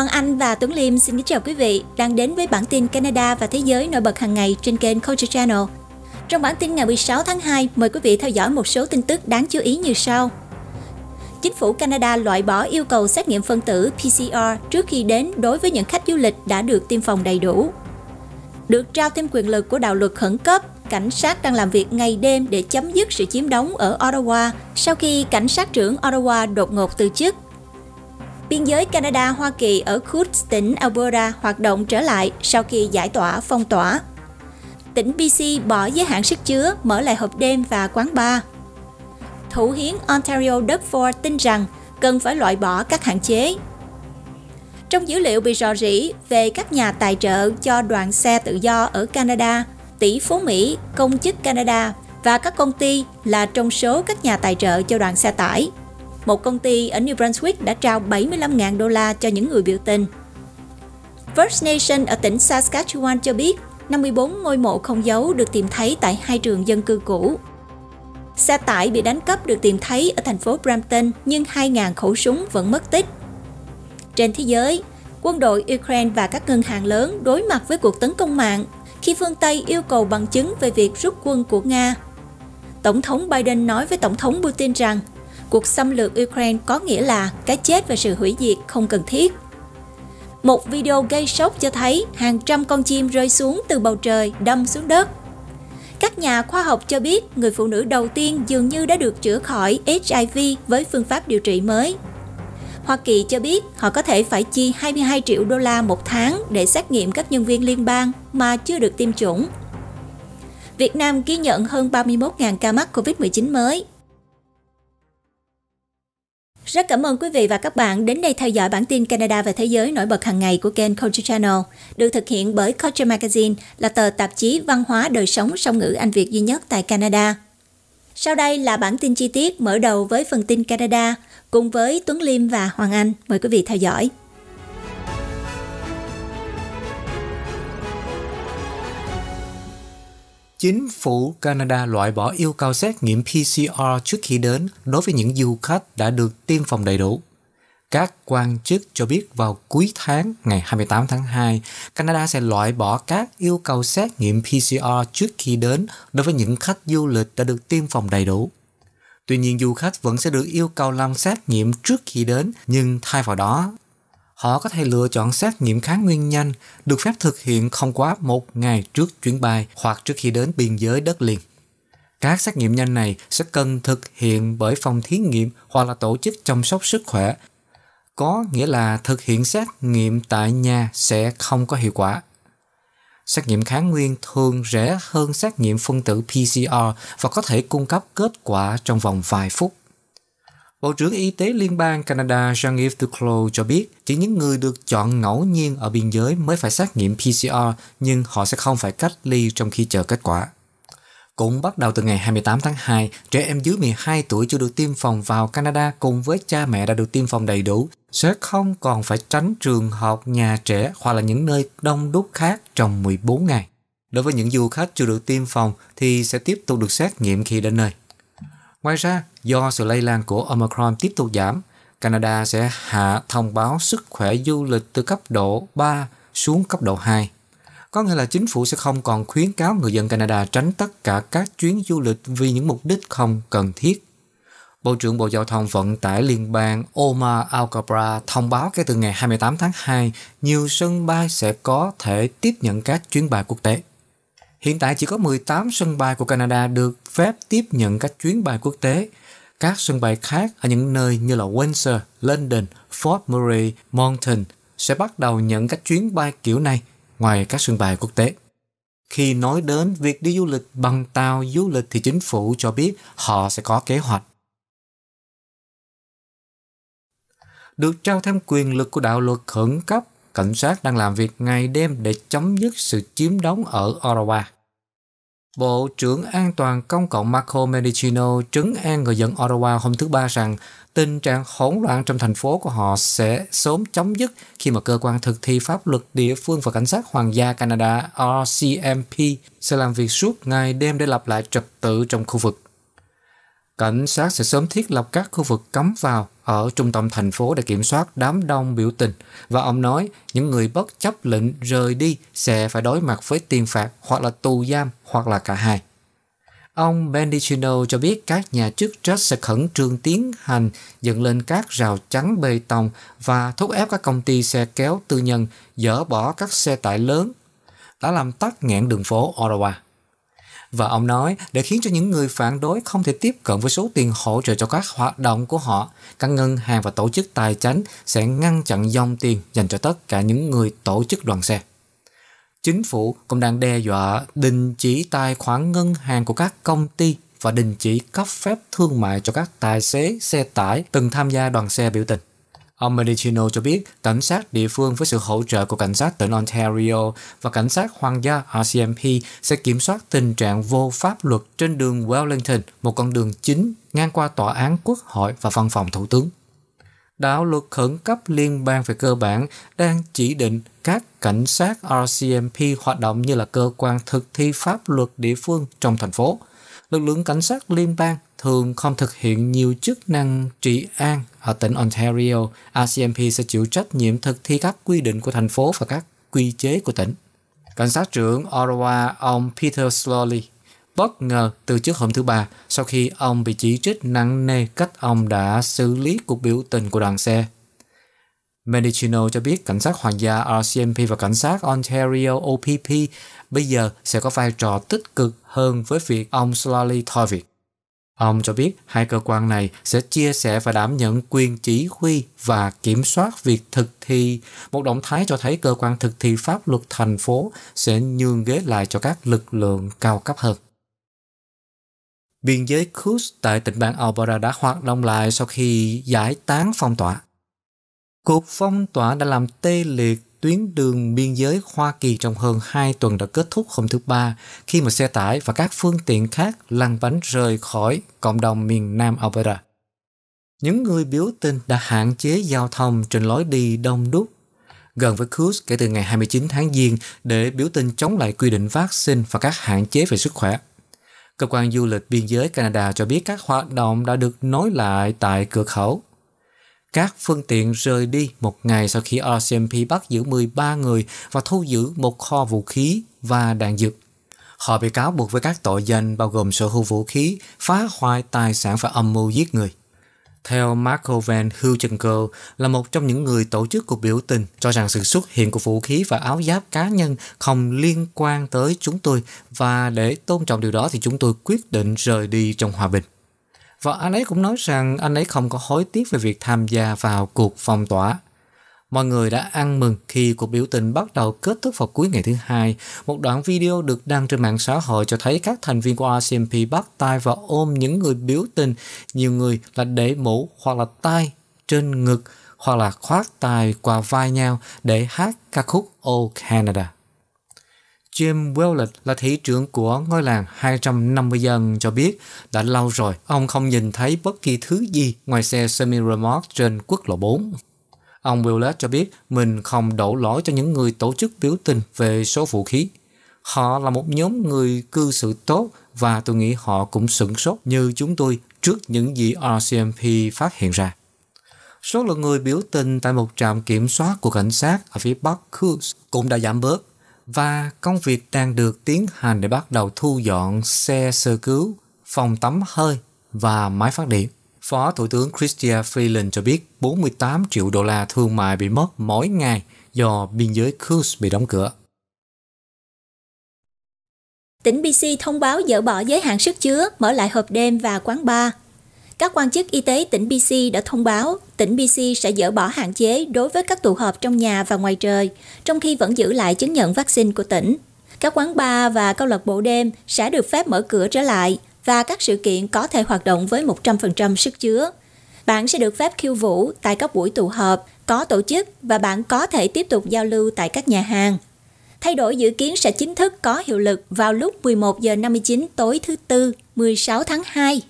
Hoàng Anh và Tuấn Liêm xin kính chào quý vị đang đến với bản tin Canada và thế giới nổi bật hàng ngày trên kênh Culture Channel. Trong bản tin ngày 16 tháng 2, mời quý vị theo dõi một số tin tức đáng chú ý như sau. Chính phủ Canada loại bỏ yêu cầu xét nghiệm phân tử PCR trước khi đến đối với những khách du lịch đã được tiêm phòng đầy đủ. Được trao thêm quyền lực của đạo luật khẩn cấp, cảnh sát đang làm việc ngày đêm để chấm dứt sự chiếm đóng ở Ottawa sau khi cảnh sát trưởng Ottawa đột ngột từ chức biên giới Canada-Hoa Kỳ ở Coots, tỉnh Alberta hoạt động trở lại sau khi giải tỏa phong tỏa. Tỉnh BC bỏ giới hạn sức chứa, mở lại hộp đêm và quán bar. Thủ hiến Ontario Ford tin rằng cần phải loại bỏ các hạn chế. Trong dữ liệu bị rò rỉ về các nhà tài trợ cho đoàn xe tự do ở Canada, tỷ phú Mỹ, công chức Canada và các công ty là trong số các nhà tài trợ cho đoàn xe tải một công ty ở New Brunswick đã trao 75.000 đô la cho những người biểu tình. First Nation ở tỉnh Saskatchewan cho biết 54 ngôi mộ không dấu được tìm thấy tại hai trường dân cư cũ. Xe tải bị đánh cắp được tìm thấy ở thành phố Brampton nhưng 2.000 khẩu súng vẫn mất tích. Trên thế giới, quân đội Ukraine và các ngân hàng lớn đối mặt với cuộc tấn công mạng khi phương Tây yêu cầu bằng chứng về việc rút quân của Nga. Tổng thống Biden nói với Tổng thống Putin rằng cuộc xâm lược Ukraine có nghĩa là cái chết và sự hủy diệt không cần thiết. Một video gây sốc cho thấy hàng trăm con chim rơi xuống từ bầu trời đâm xuống đất. Các nhà khoa học cho biết người phụ nữ đầu tiên dường như đã được chữa khỏi HIV với phương pháp điều trị mới. Hoa Kỳ cho biết họ có thể phải chi 22 triệu đô la một tháng để xét nghiệm các nhân viên liên bang mà chưa được tiêm chủng. Việt Nam ghi nhận hơn 31.000 ca mắc COVID-19 mới rất cảm ơn quý vị và các bạn đến đây theo dõi bản tin Canada và Thế giới nổi bật hàng ngày của kênh Culture Channel, được thực hiện bởi Culture Magazine, là tờ tạp chí văn hóa đời sống song ngữ Anh Việt duy nhất tại Canada. Sau đây là bản tin chi tiết mở đầu với phần tin Canada cùng với Tuấn Liêm và Hoàng Anh. Mời quý vị theo dõi. Chính phủ Canada loại bỏ yêu cầu xét nghiệm PCR trước khi đến đối với những du khách đã được tiêm phòng đầy đủ. Các quan chức cho biết vào cuối tháng ngày 28 tháng 2, Canada sẽ loại bỏ các yêu cầu xét nghiệm PCR trước khi đến đối với những khách du lịch đã được tiêm phòng đầy đủ. Tuy nhiên, du khách vẫn sẽ được yêu cầu làm xét nghiệm trước khi đến, nhưng thay vào đó, họ có thể lựa chọn xét nghiệm kháng nguyên nhanh được phép thực hiện không quá một ngày trước chuyến bay hoặc trước khi đến biên giới đất liền. Các xét nghiệm nhanh này sẽ cần thực hiện bởi phòng thí nghiệm hoặc là tổ chức chăm sóc sức khỏe. Có nghĩa là thực hiện xét nghiệm tại nhà sẽ không có hiệu quả. Xét nghiệm kháng nguyên thường rẻ hơn xét nghiệm phân tử PCR và có thể cung cấp kết quả trong vòng vài phút. Bộ trưởng Y tế Liên bang Canada Jean-Yves Duclos cho biết chỉ những người được chọn ngẫu nhiên ở biên giới mới phải xét nghiệm PCR nhưng họ sẽ không phải cách ly trong khi chờ kết quả. Cũng bắt đầu từ ngày 28 tháng 2, trẻ em dưới 12 tuổi chưa được tiêm phòng vào Canada cùng với cha mẹ đã được tiêm phòng đầy đủ sẽ không còn phải tránh trường học, nhà trẻ hoặc là những nơi đông đúc khác trong 14 ngày. Đối với những du khách chưa được tiêm phòng thì sẽ tiếp tục được xét nghiệm khi đến nơi. Ngoài ra, Do sự lây lan của Omicron tiếp tục giảm, Canada sẽ hạ thông báo sức khỏe du lịch từ cấp độ 3 xuống cấp độ 2. Có nghĩa là chính phủ sẽ không còn khuyến cáo người dân Canada tránh tất cả các chuyến du lịch vì những mục đích không cần thiết. Bộ trưởng Bộ Giao thông Vận tải Liên bang Omar Alcabra thông báo kể từ ngày 28 tháng 2, nhiều sân bay sẽ có thể tiếp nhận các chuyến bay quốc tế. Hiện tại chỉ có 18 sân bay của Canada được phép tiếp nhận các chuyến bay quốc tế, các sân bay khác ở những nơi như là Windsor, London, Fort Murray, mountain sẽ bắt đầu nhận các chuyến bay kiểu này ngoài các sân bay quốc tế. Khi nói đến việc đi du lịch bằng tàu du lịch thì chính phủ cho biết họ sẽ có kế hoạch. Được trao thêm quyền lực của đạo luật khẩn cấp, cảnh sát đang làm việc ngày đêm để chấm dứt sự chiếm đóng ở Ottawa. Bộ trưởng An toàn Công cộng Marco Mendicino trấn an người dân Ottawa hôm thứ Ba rằng tình trạng hỗn loạn trong thành phố của họ sẽ sớm chấm dứt khi mà cơ quan thực thi pháp luật địa phương và cảnh sát Hoàng gia Canada RCMP sẽ làm việc suốt ngày đêm để lập lại trật tự trong khu vực. Cảnh sát sẽ sớm thiết lập các khu vực cấm vào ở trung tâm thành phố để kiểm soát đám đông biểu tình và ông nói những người bất chấp lệnh rời đi sẽ phải đối mặt với tiền phạt hoặc là tù giam hoặc là cả hai. Ông Bendicino cho biết các nhà chức trách sẽ khẩn trương tiến hành dựng lên các rào chắn bê tông và thúc ép các công ty xe kéo tư nhân dỡ bỏ các xe tải lớn đã làm tắc nghẽn đường phố Ottawa. Và ông nói, để khiến cho những người phản đối không thể tiếp cận với số tiền hỗ trợ cho các hoạt động của họ, các ngân hàng và tổ chức tài chính sẽ ngăn chặn dòng tiền dành cho tất cả những người tổ chức đoàn xe. Chính phủ cũng đang đe dọa đình chỉ tài khoản ngân hàng của các công ty và đình chỉ cấp phép thương mại cho các tài xế xe tải từng tham gia đoàn xe biểu tình. Ông Medicino cho biết cảnh sát địa phương với sự hỗ trợ của cảnh sát tỉnh Ontario và cảnh sát hoàng gia RCMP sẽ kiểm soát tình trạng vô pháp luật trên đường Wellington, một con đường chính ngang qua tòa án quốc hội và văn phòng thủ tướng. Đạo luật khẩn cấp liên bang về cơ bản đang chỉ định các cảnh sát RCMP hoạt động như là cơ quan thực thi pháp luật địa phương trong thành phố. Lực lượng cảnh sát liên bang thường không thực hiện nhiều chức năng trị an ở tỉnh Ontario, RCMP sẽ chịu trách nhiệm thực thi các quy định của thành phố và các quy chế của tỉnh. Cảnh sát trưởng Ottawa, ông Peter Slowly, bất ngờ từ trước hôm thứ Ba sau khi ông bị chỉ trích nặng nề cách ông đã xử lý cuộc biểu tình của đoàn xe. Medicino cho biết cảnh sát hoàng gia RCMP và cảnh sát Ontario OPP bây giờ sẽ có vai trò tích cực hơn với việc ông Slowly thôi việc. Ông cho biết hai cơ quan này sẽ chia sẻ và đảm nhận quyền chỉ huy và kiểm soát việc thực thi, một động thái cho thấy cơ quan thực thi pháp luật thành phố sẽ nhường ghế lại cho các lực lượng cao cấp hơn. Biên giới Kurs tại tỉnh bang Alberta đã hoạt động lại sau khi giải tán phong tỏa. Cuộc phong tỏa đã làm tê liệt tuyến đường biên giới Hoa Kỳ trong hơn 2 tuần đã kết thúc hôm thứ Ba khi mà xe tải và các phương tiện khác lăn bánh rời khỏi cộng đồng miền Nam Alberta. Những người biểu tình đã hạn chế giao thông trên lối đi đông đúc gần với Cruz kể từ ngày 29 tháng Giêng để biểu tình chống lại quy định vaccine và các hạn chế về sức khỏe. Cơ quan du lịch biên giới Canada cho biết các hoạt động đã được nối lại tại cửa khẩu các phương tiện rời đi một ngày sau khi RCMP bắt giữ 13 người và thu giữ một kho vũ khí và đạn dược. Họ bị cáo buộc với các tội danh bao gồm sở hữu vũ khí, phá hoại tài sản và âm mưu giết người. Theo Marco Van Huijenkel là một trong những người tổ chức cuộc biểu tình cho rằng sự xuất hiện của vũ khí và áo giáp cá nhân không liên quan tới chúng tôi và để tôn trọng điều đó thì chúng tôi quyết định rời đi trong hòa bình. Và anh ấy cũng nói rằng anh ấy không có hối tiếc về việc tham gia vào cuộc phong tỏa. Mọi người đã ăn mừng khi cuộc biểu tình bắt đầu kết thúc vào cuối ngày thứ hai. Một đoạn video được đăng trên mạng xã hội cho thấy các thành viên của RCMP bắt tay và ôm những người biểu tình. Nhiều người là để mũ hoặc là tay trên ngực hoặc là khoác tay qua vai nhau để hát ca khúc O oh Canada. Jim Willett là thị trưởng của ngôi làng 250 dân cho biết đã lâu rồi ông không nhìn thấy bất kỳ thứ gì ngoài xe semi-remorque trên quốc lộ 4. Ông Willett cho biết mình không đổ lỗi cho những người tổ chức biểu tình về số vũ khí. Họ là một nhóm người cư xử tốt và tôi nghĩ họ cũng sửng sốt như chúng tôi trước những gì RCMP phát hiện ra. Số lượng người biểu tình tại một trạm kiểm soát của cảnh sát ở phía Bắc Cruz cũng đã giảm bớt và công việc đang được tiến hành để bắt đầu thu dọn xe sơ cứu, phòng tắm hơi và máy phát điện. Phó Thủ tướng Chrystia Freeland cho biết 48 triệu đô la thương mại bị mất mỗi ngày do biên giới Cruz bị đóng cửa. Tỉnh BC thông báo dỡ bỏ giới hạn sức chứa, mở lại hộp đêm và quán bar các quan chức y tế tỉnh BC đã thông báo tỉnh BC sẽ dỡ bỏ hạn chế đối với các tụ họp trong nhà và ngoài trời, trong khi vẫn giữ lại chứng nhận vaccine của tỉnh. Các quán bar và câu lạc bộ đêm sẽ được phép mở cửa trở lại và các sự kiện có thể hoạt động với 100% sức chứa. Bạn sẽ được phép khiêu vũ tại các buổi tụ họp có tổ chức và bạn có thể tiếp tục giao lưu tại các nhà hàng. Thay đổi dự kiến sẽ chính thức có hiệu lực vào lúc 11 giờ 59 tối thứ Tư, 16 tháng 2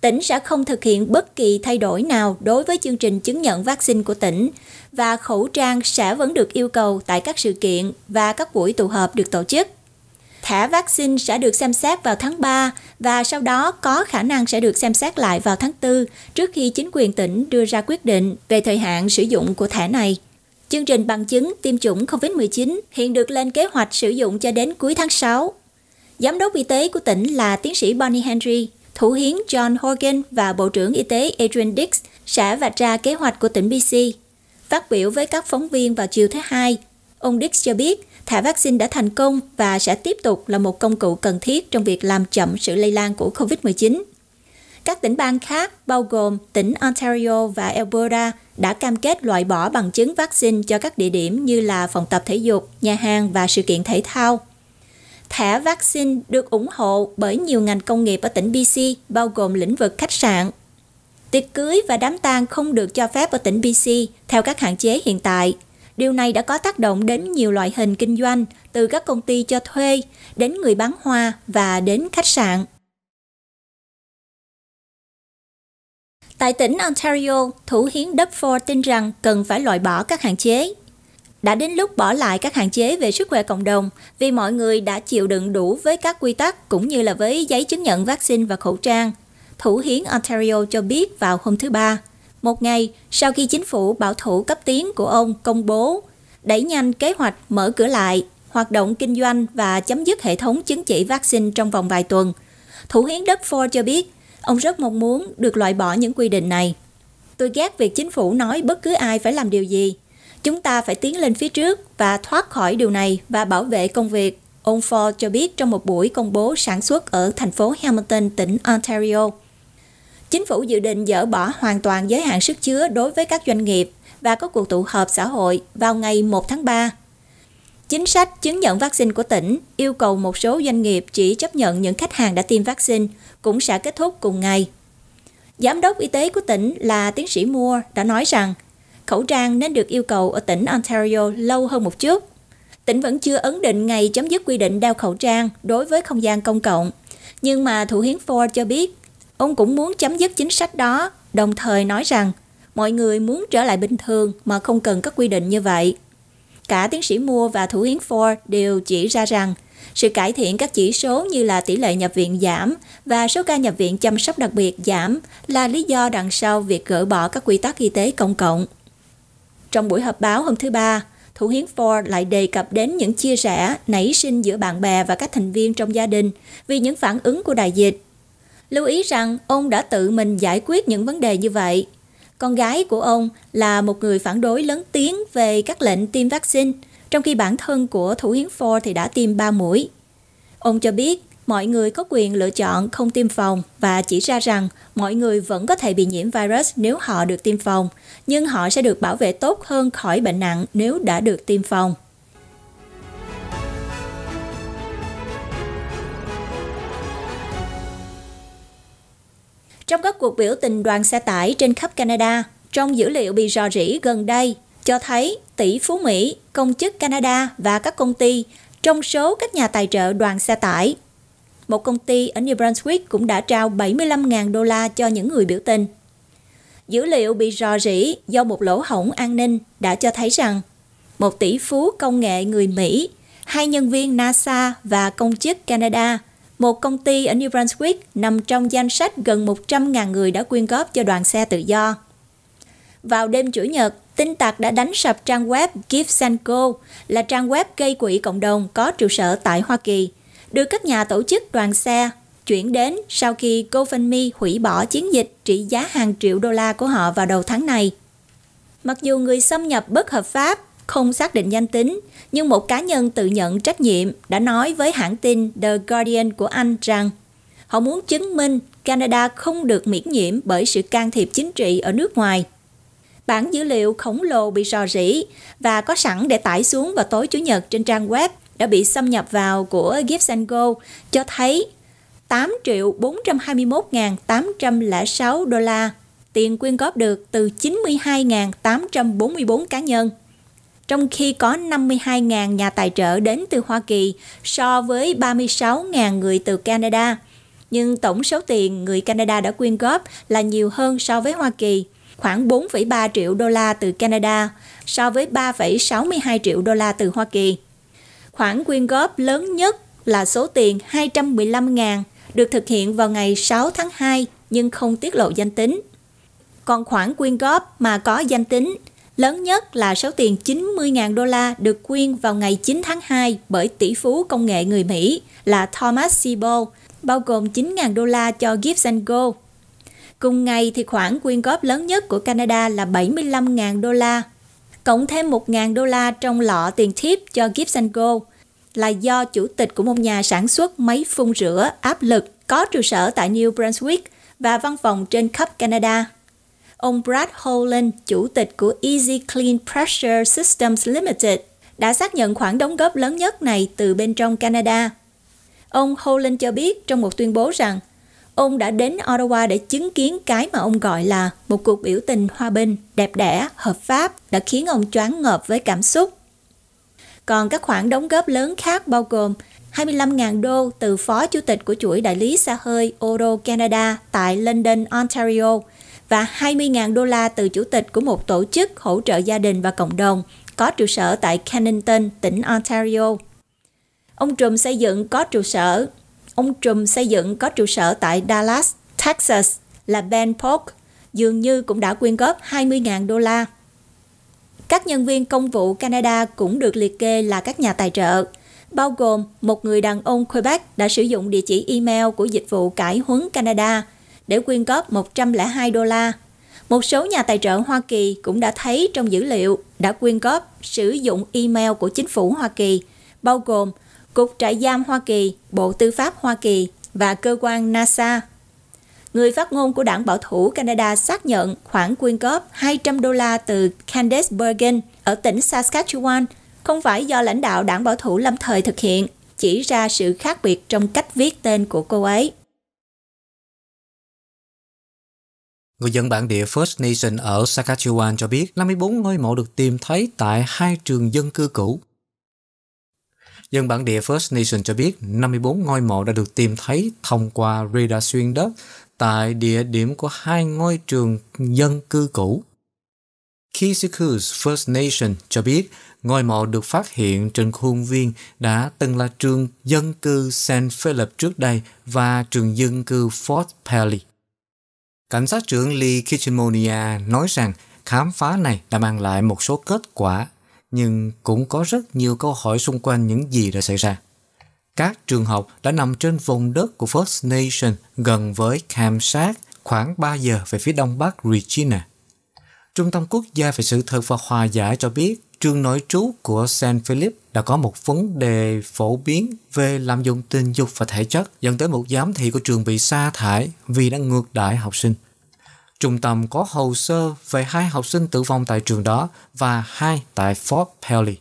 tỉnh sẽ không thực hiện bất kỳ thay đổi nào đối với chương trình chứng nhận vaccine của tỉnh và khẩu trang sẽ vẫn được yêu cầu tại các sự kiện và các buổi tụ họp được tổ chức. Thẻ vaccine sẽ được xem xét vào tháng 3 và sau đó có khả năng sẽ được xem xét lại vào tháng 4 trước khi chính quyền tỉnh đưa ra quyết định về thời hạn sử dụng của thẻ này. Chương trình bằng chứng tiêm chủng COVID-19 hiện được lên kế hoạch sử dụng cho đến cuối tháng 6. Giám đốc y tế của tỉnh là tiến sĩ Bonnie Henry Thủ hiến John Hogan và Bộ trưởng Y tế Adrian Dix sẽ vạch ra kế hoạch của tỉnh BC. Phát biểu với các phóng viên vào chiều thứ Hai, ông Dix cho biết thả vaccine đã thành công và sẽ tiếp tục là một công cụ cần thiết trong việc làm chậm sự lây lan của COVID-19. Các tỉnh bang khác, bao gồm tỉnh Ontario và Alberta, đã cam kết loại bỏ bằng chứng vaccine cho các địa điểm như là phòng tập thể dục, nhà hàng và sự kiện thể thao thẻ vaccine được ủng hộ bởi nhiều ngành công nghiệp ở tỉnh BC, bao gồm lĩnh vực khách sạn. Tiệc cưới và đám tang không được cho phép ở tỉnh BC theo các hạn chế hiện tại. Điều này đã có tác động đến nhiều loại hình kinh doanh, từ các công ty cho thuê, đến người bán hoa và đến khách sạn. Tại tỉnh Ontario, thủ hiến Duffer tin rằng cần phải loại bỏ các hạn chế đã đến lúc bỏ lại các hạn chế về sức khỏe cộng đồng vì mọi người đã chịu đựng đủ với các quy tắc cũng như là với giấy chứng nhận vaccine và khẩu trang. Thủ hiến Ontario cho biết vào hôm thứ Ba, một ngày sau khi chính phủ bảo thủ cấp tiến của ông công bố đẩy nhanh kế hoạch mở cửa lại, hoạt động kinh doanh và chấm dứt hệ thống chứng chỉ vaccine trong vòng vài tuần. Thủ hiến Doug Ford cho biết, ông rất mong muốn được loại bỏ những quy định này. Tôi ghét việc chính phủ nói bất cứ ai phải làm điều gì, Chúng ta phải tiến lên phía trước và thoát khỏi điều này và bảo vệ công việc, ông Ford cho biết trong một buổi công bố sản xuất ở thành phố Hamilton, tỉnh Ontario. Chính phủ dự định dỡ bỏ hoàn toàn giới hạn sức chứa đối với các doanh nghiệp và có cuộc tụ họp xã hội vào ngày 1 tháng 3. Chính sách chứng nhận vaccine của tỉnh yêu cầu một số doanh nghiệp chỉ chấp nhận những khách hàng đã tiêm vaccine cũng sẽ kết thúc cùng ngày. Giám đốc y tế của tỉnh là tiến sĩ Moore đã nói rằng khẩu trang nên được yêu cầu ở tỉnh Ontario lâu hơn một chút. Tỉnh vẫn chưa ấn định ngày chấm dứt quy định đeo khẩu trang đối với không gian công cộng. Nhưng mà thủ hiến Ford cho biết, ông cũng muốn chấm dứt chính sách đó, đồng thời nói rằng mọi người muốn trở lại bình thường mà không cần các quy định như vậy. Cả tiến sĩ Mua và thủ hiến Ford đều chỉ ra rằng sự cải thiện các chỉ số như là tỷ lệ nhập viện giảm và số ca nhập viện chăm sóc đặc biệt giảm là lý do đằng sau việc gỡ bỏ các quy tắc y tế công cộng. Trong buổi họp báo hôm thứ Ba, Thủ hiến Ford lại đề cập đến những chia rẽ nảy sinh giữa bạn bè và các thành viên trong gia đình vì những phản ứng của đại dịch. Lưu ý rằng ông đã tự mình giải quyết những vấn đề như vậy. Con gái của ông là một người phản đối lớn tiếng về các lệnh tiêm vaccine, trong khi bản thân của thủ hiến Ford thì đã tiêm 3 mũi. Ông cho biết mọi người có quyền lựa chọn không tiêm phòng và chỉ ra rằng mọi người vẫn có thể bị nhiễm virus nếu họ được tiêm phòng, nhưng họ sẽ được bảo vệ tốt hơn khỏi bệnh nặng nếu đã được tiêm phòng. Trong các cuộc biểu tình đoàn xe tải trên khắp Canada, trong dữ liệu bị rò rỉ gần đây, cho thấy tỷ phú Mỹ, công chức Canada và các công ty trong số các nhà tài trợ đoàn xe tải một công ty ở New Brunswick cũng đã trao 75.000 đô la cho những người biểu tình. Dữ liệu bị rò rỉ do một lỗ hổng an ninh đã cho thấy rằng một tỷ phú công nghệ người Mỹ, hai nhân viên NASA và công chức Canada, một công ty ở New Brunswick nằm trong danh sách gần 100.000 người đã quyên góp cho đoàn xe tự do. Vào đêm Chủ nhật, tin tặc đã đánh sập trang web Give là trang web gây quỹ cộng đồng có trụ sở tại Hoa Kỳ, được các nhà tổ chức đoàn xe chuyển đến sau khi GoFundMe hủy bỏ chiến dịch trị giá hàng triệu đô la của họ vào đầu tháng này. Mặc dù người xâm nhập bất hợp pháp không xác định danh tính, nhưng một cá nhân tự nhận trách nhiệm đã nói với hãng tin The Guardian của Anh rằng họ muốn chứng minh Canada không được miễn nhiễm bởi sự can thiệp chính trị ở nước ngoài. Bản dữ liệu khổng lồ bị rò rỉ và có sẵn để tải xuống vào tối Chủ nhật trên trang web đã bị xâm nhập vào của Gibson Go cho thấy 8 triệu 421.806 đô la tiền quyên góp được từ 92.844 cá nhân, trong khi có 52.000 nhà tài trợ đến từ Hoa Kỳ so với 36.000 người từ Canada. Nhưng tổng số tiền người Canada đã quyên góp là nhiều hơn so với Hoa Kỳ, khoảng 4,3 triệu đô la từ Canada so với 3,62 triệu đô la từ Hoa Kỳ. Khoản quyên góp lớn nhất là số tiền 215.000 được thực hiện vào ngày 6 tháng 2 nhưng không tiết lộ danh tính. Còn khoản quyên góp mà có danh tính lớn nhất là số tiền 90.000 đô la được quyên vào ngày 9 tháng 2 bởi tỷ phú công nghệ người Mỹ là Thomas Siebel, bao gồm 9.000 đô la cho Gibson Go. Cùng ngày thì khoản quyên góp lớn nhất của Canada là 75.000 đô la, cộng thêm 1.000 đô la trong lọ tiền tip cho Gibson Go là do chủ tịch của một nhà sản xuất máy phun rửa áp lực có trụ sở tại New Brunswick và văn phòng trên khắp Canada. Ông Brad Holland, chủ tịch của Easy Clean Pressure Systems Limited, đã xác nhận khoản đóng góp lớn nhất này từ bên trong Canada. Ông Holland cho biết trong một tuyên bố rằng ông đã đến Ottawa để chứng kiến cái mà ông gọi là một cuộc biểu tình hòa bình, đẹp đẽ, hợp pháp đã khiến ông choáng ngợp với cảm xúc còn các khoản đóng góp lớn khác bao gồm 25.000 đô từ phó chủ tịch của chuỗi đại lý xa hơi Oro Canada tại London, Ontario và 20.000 đô la từ chủ tịch của một tổ chức hỗ trợ gia đình và cộng đồng có trụ sở tại Kennington, tỉnh Ontario. Ông Trùm xây dựng có trụ sở Ông Trùm xây dựng có trụ sở tại Dallas, Texas là Ben Polk dường như cũng đã quyên góp 20.000 đô la. Các nhân viên công vụ Canada cũng được liệt kê là các nhà tài trợ, bao gồm một người đàn ông Quebec đã sử dụng địa chỉ email của dịch vụ cải huấn Canada để quyên góp 102 đô la. Một số nhà tài trợ Hoa Kỳ cũng đã thấy trong dữ liệu đã quyên góp sử dụng email của chính phủ Hoa Kỳ, bao gồm Cục Trại giam Hoa Kỳ, Bộ Tư pháp Hoa Kỳ và cơ quan NASA người phát ngôn của đảng bảo thủ Canada xác nhận khoản quyên góp 200 đô la từ Candace Bergen ở tỉnh Saskatchewan không phải do lãnh đạo đảng bảo thủ lâm thời thực hiện, chỉ ra sự khác biệt trong cách viết tên của cô ấy. Người dân bản địa First Nation ở Saskatchewan cho biết 54 ngôi mộ được tìm thấy tại hai trường dân cư cũ. Dân bản địa First Nation cho biết 54 ngôi mộ đã được tìm thấy thông qua radar xuyên đất tại địa điểm của hai ngôi trường dân cư cũ. Kisiku's First Nation cho biết ngôi mộ được phát hiện trên khuôn viên đã từng là trường dân cư St. Philip trước đây và trường dân cư Fort Pelly. Cảnh sát trưởng Lee Kichimonia nói rằng khám phá này đã mang lại một số kết quả, nhưng cũng có rất nhiều câu hỏi xung quanh những gì đã xảy ra. Các trường học đã nằm trên vùng đất của First Nation gần với Kamsat, khoảng 3 giờ về phía đông bắc Regina. Trung tâm Quốc gia về sự thật và hòa giải cho biết trường nội trú của San Philip đã có một vấn đề phổ biến về lạm dụng tình dục và thể chất dẫn tới một giám thị của trường bị sa thải vì đã ngược đãi học sinh. Trung tâm có hồ sơ về hai học sinh tử vong tại trường đó và hai tại Fort Pelly.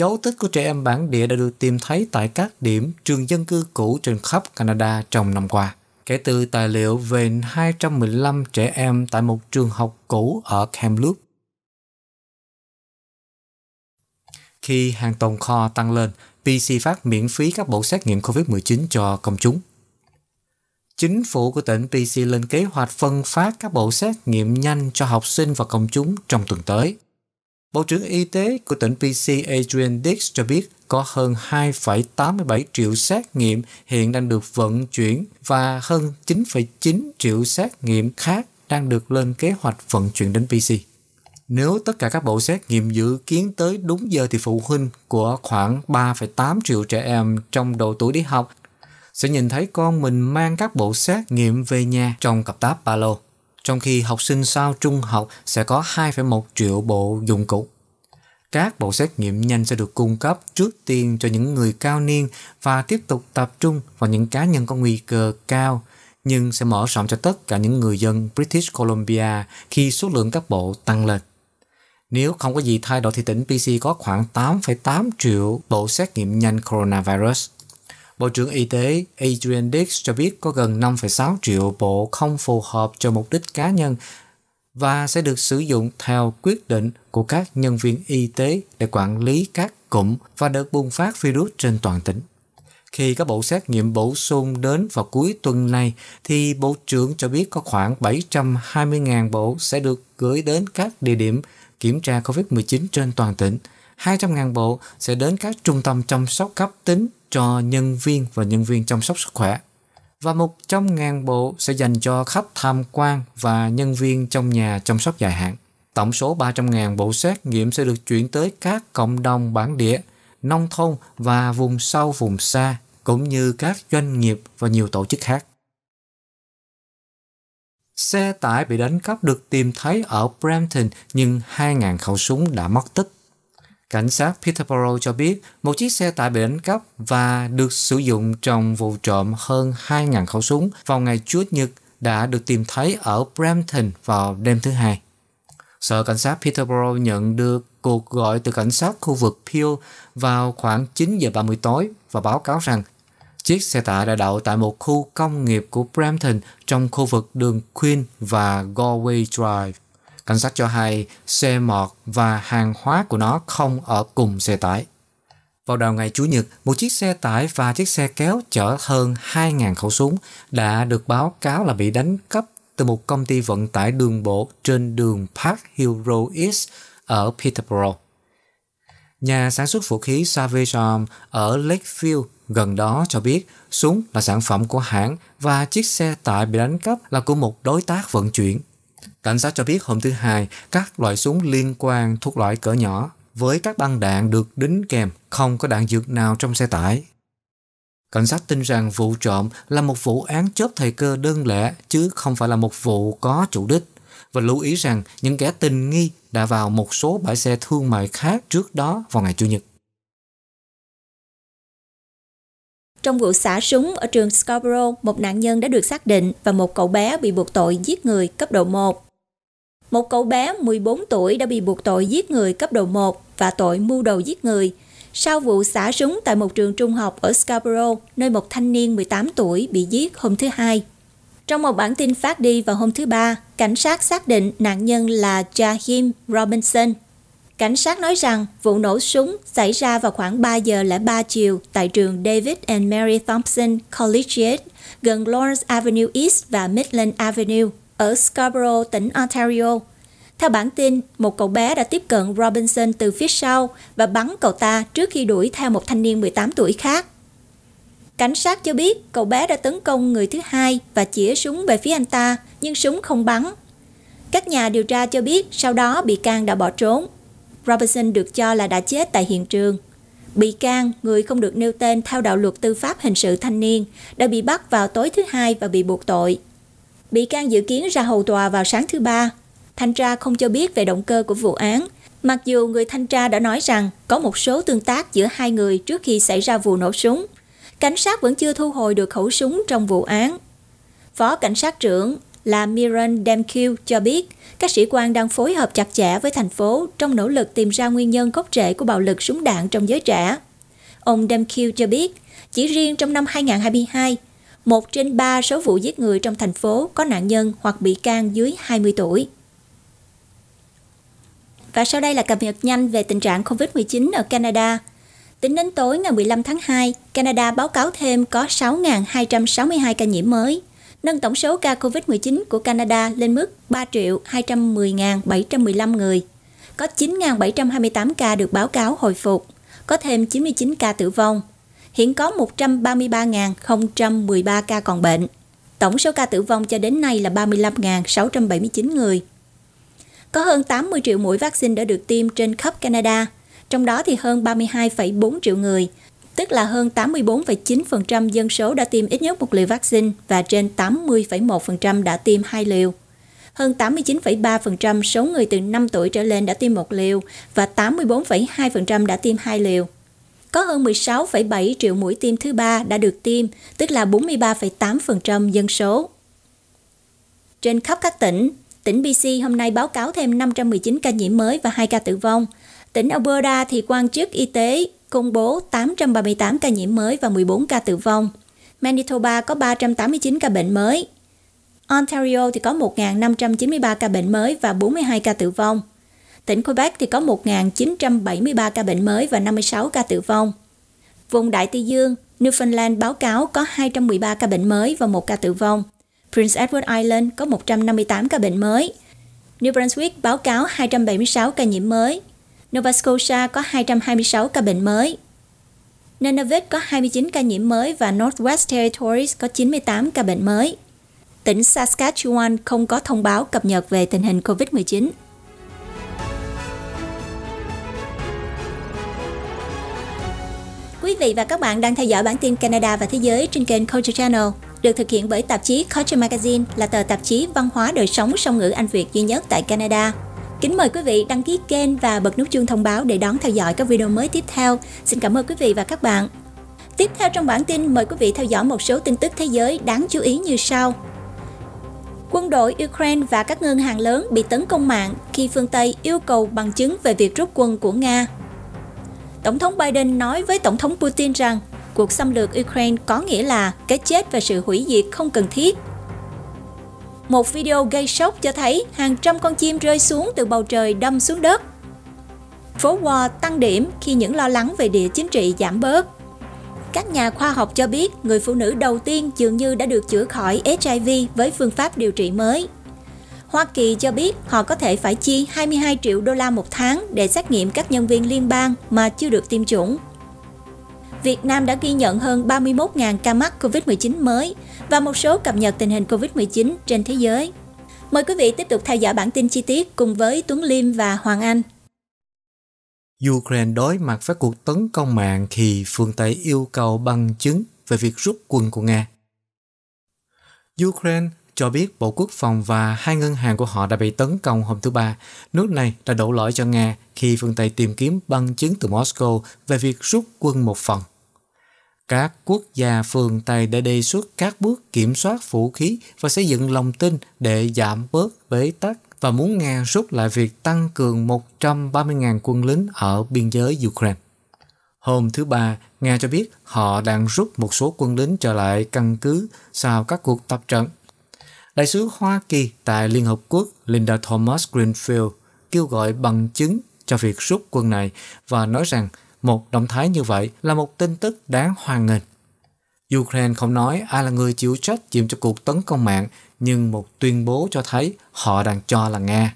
Dấu tích của trẻ em bản địa đã được tìm thấy tại các điểm trường dân cư cũ trên khắp Canada trong năm qua. Kể từ tài liệu về 215 trẻ em tại một trường học cũ ở Kamloops. Khi hàng tồn kho tăng lên, BC phát miễn phí các bộ xét nghiệm COVID-19 cho công chúng. Chính phủ của tỉnh BC lên kế hoạch phân phát các bộ xét nghiệm nhanh cho học sinh và công chúng trong tuần tới. Bộ trưởng Y tế của tỉnh PC Adrian Dix cho biết có hơn 2,87 triệu xét nghiệm hiện đang được vận chuyển và hơn 9,9 triệu xét nghiệm khác đang được lên kế hoạch vận chuyển đến PC. Nếu tất cả các bộ xét nghiệm dự kiến tới đúng giờ thì phụ huynh của khoảng 3,8 triệu trẻ em trong độ tuổi đi học sẽ nhìn thấy con mình mang các bộ xét nghiệm về nhà trong cặp táp ba lô trong khi học sinh sau trung học sẽ có 2,1 triệu bộ dụng cụ. Các bộ xét nghiệm nhanh sẽ được cung cấp trước tiên cho những người cao niên và tiếp tục tập trung vào những cá nhân có nguy cơ cao, nhưng sẽ mở rộng cho tất cả những người dân British Columbia khi số lượng các bộ tăng lên. Nếu không có gì thay đổi thì tỉnh BC có khoảng 8,8 triệu bộ xét nghiệm nhanh coronavirus Bộ trưởng Y tế Adrian Dix cho biết có gần 5,6 triệu bộ không phù hợp cho mục đích cá nhân và sẽ được sử dụng theo quyết định của các nhân viên y tế để quản lý các cụm và đợt bùng phát virus trên toàn tỉnh. Khi các bộ xét nghiệm bổ sung đến vào cuối tuần này, thì Bộ trưởng cho biết có khoảng 720.000 bộ sẽ được gửi đến các địa điểm kiểm tra COVID-19 trên toàn tỉnh. 200.000 bộ sẽ đến các trung tâm chăm sóc cấp tính cho nhân viên và nhân viên chăm sóc sức khỏe và 100.000 bộ sẽ dành cho khách tham quan và nhân viên trong nhà chăm sóc dài hạn. Tổng số 300.000 bộ xét nghiệm sẽ được chuyển tới các cộng đồng bản địa, nông thôn và vùng sâu vùng xa, cũng như các doanh nghiệp và nhiều tổ chức khác. Xe tải bị đánh cắp được tìm thấy ở Brampton nhưng 2.000 khẩu súng đã mất tích. Cảnh sát Peterborough cho biết một chiếc xe tải bị đánh cắp và được sử dụng trong vụ trộm hơn 2.000 khẩu súng vào ngày Chúa Nhật đã được tìm thấy ở Brampton vào đêm thứ hai. Sở cảnh sát Peterborough nhận được cuộc gọi từ cảnh sát khu vực Peel vào khoảng 9 giờ 30 tối và báo cáo rằng chiếc xe tải đã đậu tại một khu công nghiệp của Brampton trong khu vực đường Queen và Galway Drive. Cảnh sát cho hay xe mọt và hàng hóa của nó không ở cùng xe tải. Vào đầu ngày Chủ nhật, một chiếc xe tải và chiếc xe kéo chở hơn 2.000 khẩu súng đã được báo cáo là bị đánh cắp từ một công ty vận tải đường bộ trên đường Park Hill Road East ở Peterborough. Nhà sản xuất vũ khí Savage Arms ở Lakefield gần đó cho biết súng là sản phẩm của hãng và chiếc xe tải bị đánh cắp là của một đối tác vận chuyển. Cảnh sát cho biết hôm thứ Hai, các loại súng liên quan thuộc loại cỡ nhỏ với các băng đạn được đính kèm, không có đạn dược nào trong xe tải. Cảnh sát tin rằng vụ trộm là một vụ án chớp thời cơ đơn lẻ chứ không phải là một vụ có chủ đích và lưu ý rằng những kẻ tình nghi đã vào một số bãi xe thương mại khác trước đó vào ngày Chủ nhật. Trong vụ xả súng ở trường Scarborough, một nạn nhân đã được xác định và một cậu bé bị buộc tội giết người cấp độ 1 một cậu bé 14 tuổi đã bị buộc tội giết người cấp độ 1 và tội mưu đầu giết người sau vụ xả súng tại một trường trung học ở Scarborough, nơi một thanh niên 18 tuổi bị giết hôm thứ Hai. Trong một bản tin phát đi vào hôm thứ Ba, cảnh sát xác định nạn nhân là Jahim Robinson. Cảnh sát nói rằng vụ nổ súng xảy ra vào khoảng 3 giờ lẻ 3 chiều tại trường David and Mary Thompson Collegiate gần Lawrence Avenue East và Midland Avenue, ở Scarborough, tỉnh Ontario. Theo bản tin, một cậu bé đã tiếp cận Robinson từ phía sau và bắn cậu ta trước khi đuổi theo một thanh niên 18 tuổi khác. Cảnh sát cho biết cậu bé đã tấn công người thứ hai và chĩa súng về phía anh ta, nhưng súng không bắn. Các nhà điều tra cho biết sau đó bị can đã bỏ trốn. Robinson được cho là đã chết tại hiện trường. Bị can, người không được nêu tên theo đạo luật tư pháp hình sự thanh niên, đã bị bắt vào tối thứ hai và bị buộc tội. Bị can dự kiến ra hầu tòa vào sáng thứ ba. Thanh tra không cho biết về động cơ của vụ án, mặc dù người thanh tra đã nói rằng có một số tương tác giữa hai người trước khi xảy ra vụ nổ súng. Cảnh sát vẫn chưa thu hồi được khẩu súng trong vụ án. Phó cảnh sát trưởng là Miran Demkiw cho biết các sĩ quan đang phối hợp chặt chẽ với thành phố trong nỗ lực tìm ra nguyên nhân gốc rễ của bạo lực súng đạn trong giới trẻ. Ông Demkiw cho biết, chỉ riêng trong năm 2022, 1 trên 3 số vụ giết người trong thành phố có nạn nhân hoặc bị can dưới 20 tuổi. Và sau đây là cập nhật nhanh về tình trạng COVID-19 ở Canada. Tính đến tối ngày 15 tháng 2, Canada báo cáo thêm có 6.262 ca nhiễm mới, nâng tổng số ca COVID-19 của Canada lên mức 3.210.715 người. Có 9.728 ca được báo cáo hồi phục, có thêm 99 ca tử vong hiện có 133.013 ca còn bệnh. Tổng số ca tử vong cho đến nay là 35.679 người. Có hơn 80 triệu mũi vaccine đã được tiêm trên khắp Canada, trong đó thì hơn 32,4 triệu người, tức là hơn 84,9% dân số đã tiêm ít nhất một liều vaccine và trên 80,1% đã tiêm hai liều. Hơn 89,3% số người từ 5 tuổi trở lên đã tiêm một liều và 84,2% đã tiêm hai liều có hơn 16,7 triệu mũi tiêm thứ ba đã được tiêm, tức là 43,8% dân số. Trên khắp các tỉnh, tỉnh BC hôm nay báo cáo thêm 519 ca nhiễm mới và 2 ca tử vong. Tỉnh Alberta thì quan chức y tế công bố 838 ca nhiễm mới và 14 ca tử vong. Manitoba có 389 ca bệnh mới. Ontario thì có 1.593 ca bệnh mới và 42 ca tử vong. Tỉnh Quebec thì có 1.973 ca bệnh mới và 56 ca tử vong. Vùng Đại Tây Dương, Newfoundland báo cáo có 213 ca bệnh mới và 1 ca tử vong. Prince Edward Island có 158 ca bệnh mới. New Brunswick báo cáo 276 ca nhiễm mới. Nova Scotia có 226 ca bệnh mới. Nunavut có 29 ca nhiễm mới và Northwest Territories có 98 ca bệnh mới. Tỉnh Saskatchewan không có thông báo cập nhật về tình hình COVID-19. Quý vị và các bạn đang theo dõi bản tin Canada và Thế giới trên kênh Culture Channel, được thực hiện bởi tạp chí Culture Magazine là tờ tạp chí văn hóa đời sống song ngữ Anh Việt duy nhất tại Canada. Kính mời quý vị đăng ký kênh và bật nút chuông thông báo để đón theo dõi các video mới tiếp theo. Xin cảm ơn quý vị và các bạn. Tiếp theo trong bản tin, mời quý vị theo dõi một số tin tức thế giới đáng chú ý như sau. Quân đội Ukraine và các ngân hàng lớn bị tấn công mạng khi phương Tây yêu cầu bằng chứng về việc rút quân của Nga. Tổng thống Biden nói với Tổng thống Putin rằng cuộc xâm lược Ukraine có nghĩa là cái chết và sự hủy diệt không cần thiết. Một video gây sốc cho thấy hàng trăm con chim rơi xuống từ bầu trời đâm xuống đất. Phố Wall tăng điểm khi những lo lắng về địa chính trị giảm bớt. Các nhà khoa học cho biết người phụ nữ đầu tiên dường như đã được chữa khỏi HIV với phương pháp điều trị mới. Hoa Kỳ cho biết họ có thể phải chi 22 triệu đô la một tháng để xét nghiệm các nhân viên liên bang mà chưa được tiêm chủng. Việt Nam đã ghi nhận hơn 31.000 ca mắc COVID-19 mới và một số cập nhật tình hình COVID-19 trên thế giới. Mời quý vị tiếp tục theo dõi bản tin chi tiết cùng với Tuấn Liêm và Hoàng Anh. Ukraine đối mặt với cuộc tấn công mạng khi phương Tây yêu cầu bằng chứng về việc rút quân của Nga. Ukraine cho biết Bộ Quốc phòng và hai ngân hàng của họ đã bị tấn công hôm thứ Ba. Nước này đã đổ lỗi cho Nga khi phương Tây tìm kiếm bằng chứng từ Moscow về việc rút quân một phần. Các quốc gia phương Tây đã đề xuất các bước kiểm soát vũ khí và xây dựng lòng tin để giảm bớt bế tắc và muốn Nga rút lại việc tăng cường 130.000 quân lính ở biên giới Ukraine. Hôm thứ Ba, Nga cho biết họ đang rút một số quân lính trở lại căn cứ sau các cuộc tập trận Đại sứ Hoa Kỳ tại Liên Hợp Quốc Linda Thomas Greenfield kêu gọi bằng chứng cho việc rút quân này và nói rằng một động thái như vậy là một tin tức đáng hoan nghênh. Ukraine không nói ai là người chịu trách nhiệm cho cuộc tấn công mạng, nhưng một tuyên bố cho thấy họ đang cho là Nga.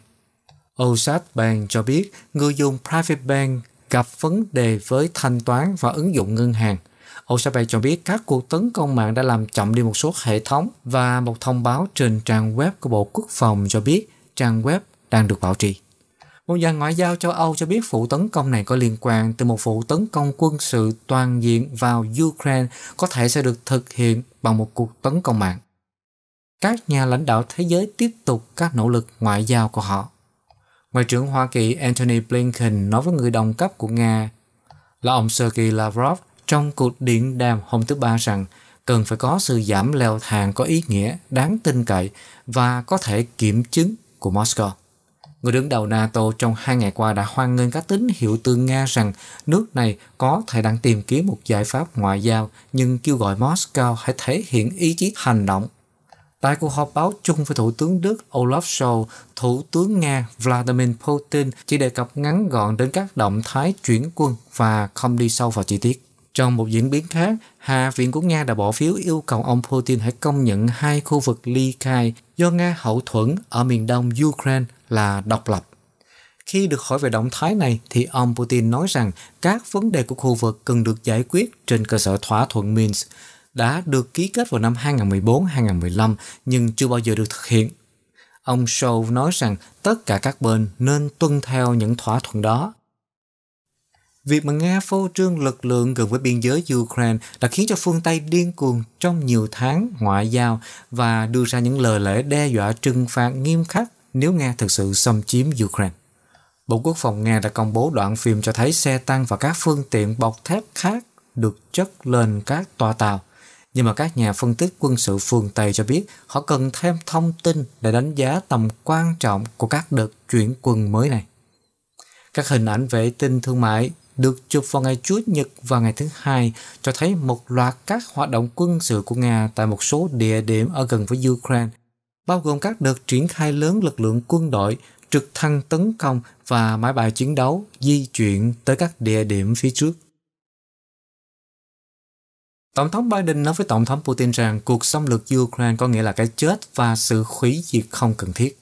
Osat Bank cho biết người dùng Private Bank gặp vấn đề với thanh toán và ứng dụng ngân hàng – Osabe cho biết các cuộc tấn công mạng đã làm chậm đi một số hệ thống và một thông báo trên trang web của Bộ Quốc phòng cho biết trang web đang được bảo trì. Một nhà ngoại giao châu Âu cho biết vụ tấn công này có liên quan từ một vụ tấn công quân sự toàn diện vào Ukraine có thể sẽ được thực hiện bằng một cuộc tấn công mạng. Các nhà lãnh đạo thế giới tiếp tục các nỗ lực ngoại giao của họ. Ngoại trưởng Hoa Kỳ Antony Blinken nói với người đồng cấp của Nga là ông Sergei Lavrov trong cuộc điện đàm hôm thứ Ba rằng cần phải có sự giảm leo thang có ý nghĩa, đáng tin cậy và có thể kiểm chứng của Moscow. Người đứng đầu NATO trong hai ngày qua đã hoan nghênh các tín hiệu từ Nga rằng nước này có thể đang tìm kiếm một giải pháp ngoại giao nhưng kêu gọi Moscow hãy thể hiện ý chí hành động. Tại cuộc họp báo chung với Thủ tướng Đức Olaf Scholz, Thủ tướng Nga Vladimir Putin chỉ đề cập ngắn gọn đến các động thái chuyển quân và không đi sâu vào chi tiết. Trong một diễn biến khác, Hạ viện của Nga đã bỏ phiếu yêu cầu ông Putin hãy công nhận hai khu vực ly khai do Nga hậu thuẫn ở miền đông Ukraine là độc lập. Khi được hỏi về động thái này thì ông Putin nói rằng các vấn đề của khu vực cần được giải quyết trên cơ sở thỏa thuận Minsk đã được ký kết vào năm 2014-2015 nhưng chưa bao giờ được thực hiện. Ông Scholz nói rằng tất cả các bên nên tuân theo những thỏa thuận đó. Việc mà Nga phô trương lực lượng gần với biên giới Ukraine đã khiến cho phương Tây điên cuồng trong nhiều tháng ngoại giao và đưa ra những lời lẽ đe dọa trừng phạt nghiêm khắc nếu Nga thực sự xâm chiếm Ukraine. Bộ Quốc phòng Nga đã công bố đoạn phim cho thấy xe tăng và các phương tiện bọc thép khác được chất lên các tòa tàu. Nhưng mà các nhà phân tích quân sự phương Tây cho biết họ cần thêm thông tin để đánh giá tầm quan trọng của các đợt chuyển quân mới này. Các hình ảnh vệ tinh thương mại được chụp vào ngày Chúa Nhật và ngày thứ hai cho thấy một loạt các hoạt động quân sự của Nga tại một số địa điểm ở gần với Ukraine, bao gồm các đợt triển khai lớn lực lượng quân đội, trực thăng tấn công và máy bay chiến đấu di chuyển tới các địa điểm phía trước. Tổng thống Biden nói với Tổng thống Putin rằng cuộc xâm lược Ukraine có nghĩa là cái chết và sự hủy diệt không cần thiết.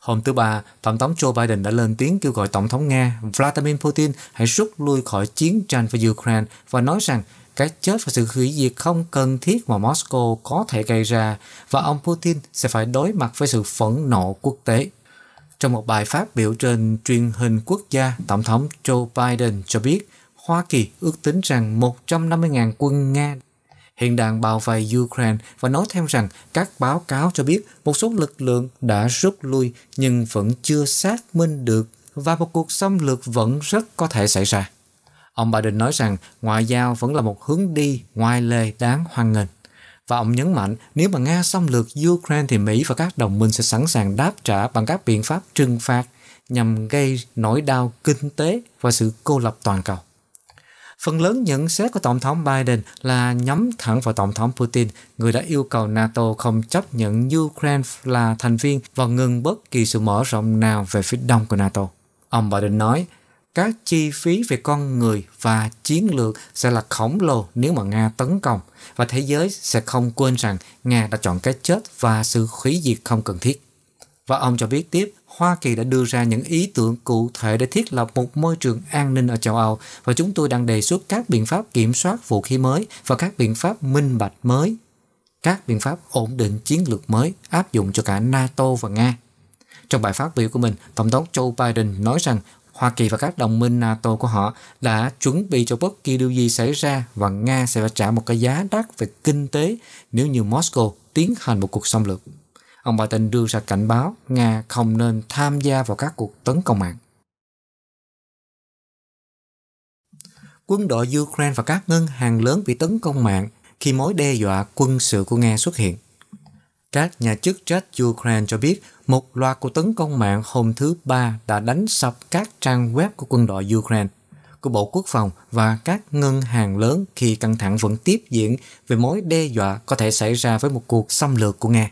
Hôm thứ Ba, Tổng thống Joe Biden đã lên tiếng kêu gọi Tổng thống Nga Vladimir Putin hãy rút lui khỏi chiến tranh với Ukraine và nói rằng cái chết và sự hủy diệt không cần thiết mà Moscow có thể gây ra và ông Putin sẽ phải đối mặt với sự phẫn nộ quốc tế. Trong một bài phát biểu trên truyền hình quốc gia, Tổng thống Joe Biden cho biết Hoa Kỳ ước tính rằng 150.000 quân Nga hiện đang bao vây Ukraine và nói thêm rằng các báo cáo cho biết một số lực lượng đã rút lui nhưng vẫn chưa xác minh được và một cuộc xâm lược vẫn rất có thể xảy ra. Ông Biden nói rằng ngoại giao vẫn là một hướng đi ngoài lề đáng hoan nghênh. Và ông nhấn mạnh nếu mà Nga xâm lược Ukraine thì Mỹ và các đồng minh sẽ sẵn sàng đáp trả bằng các biện pháp trừng phạt nhằm gây nỗi đau kinh tế và sự cô lập toàn cầu. Phần lớn nhận xét của Tổng thống Biden là nhắm thẳng vào Tổng thống Putin, người đã yêu cầu NATO không chấp nhận Ukraine là thành viên và ngừng bất kỳ sự mở rộng nào về phía đông của NATO. Ông Biden nói, các chi phí về con người và chiến lược sẽ là khổng lồ nếu mà Nga tấn công và thế giới sẽ không quên rằng Nga đã chọn cái chết và sự hủy diệt không cần thiết. Và ông cho biết tiếp, Hoa Kỳ đã đưa ra những ý tưởng cụ thể để thiết lập một môi trường an ninh ở châu Âu và chúng tôi đang đề xuất các biện pháp kiểm soát vũ khí mới và các biện pháp minh bạch mới, các biện pháp ổn định chiến lược mới áp dụng cho cả NATO và Nga. Trong bài phát biểu của mình, Tổng thống Joe Biden nói rằng Hoa Kỳ và các đồng minh NATO của họ đã chuẩn bị cho bất kỳ điều gì xảy ra và Nga sẽ phải trả một cái giá đắt về kinh tế nếu như Moscow tiến hành một cuộc xâm lược. Ông Putin đưa ra cảnh báo Nga không nên tham gia vào các cuộc tấn công mạng. Quân đội Ukraine và các ngân hàng lớn bị tấn công mạng khi mối đe dọa quân sự của Nga xuất hiện. Các nhà chức trách Ukraine cho biết một loạt cuộc tấn công mạng hôm thứ Ba đã đánh sập các trang web của quân đội Ukraine, của Bộ Quốc phòng và các ngân hàng lớn khi căng thẳng vẫn tiếp diễn về mối đe dọa có thể xảy ra với một cuộc xâm lược của Nga.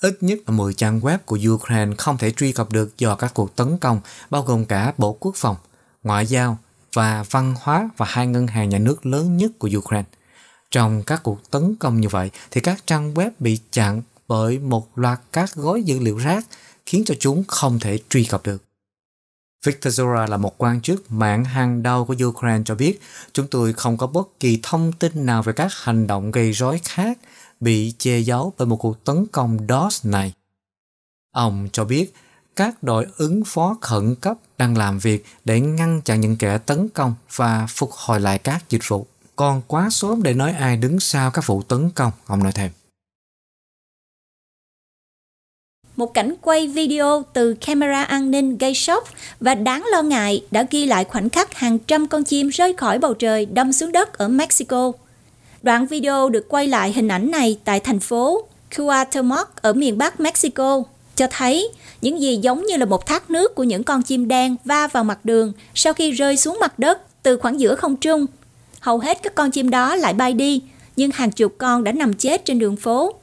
Ít nhất là 10 trang web của Ukraine không thể truy cập được do các cuộc tấn công, bao gồm cả Bộ Quốc phòng, Ngoại giao và Văn hóa và hai ngân hàng nhà nước lớn nhất của Ukraine. Trong các cuộc tấn công như vậy thì các trang web bị chặn bởi một loạt các gói dữ liệu rác khiến cho chúng không thể truy cập được. Victor Zora là một quan chức mạng hàng đầu của Ukraine cho biết chúng tôi không có bất kỳ thông tin nào về các hành động gây rối khác bị che giấu bởi một cuộc tấn công DOS này. Ông cho biết các đội ứng phó khẩn cấp đang làm việc để ngăn chặn những kẻ tấn công và phục hồi lại các dịch vụ. Còn quá sớm để nói ai đứng sau các vụ tấn công, ông nói thêm. Một cảnh quay video từ camera an ninh gây sốc và đáng lo ngại đã ghi lại khoảnh khắc hàng trăm con chim rơi khỏi bầu trời đâm xuống đất ở Mexico Đoạn video được quay lại hình ảnh này tại thành phố Cuauhtémoc ở miền Bắc Mexico cho thấy những gì giống như là một thác nước của những con chim đen va vào mặt đường sau khi rơi xuống mặt đất từ khoảng giữa không trung. Hầu hết các con chim đó lại bay đi, nhưng hàng chục con đã nằm chết trên đường phố.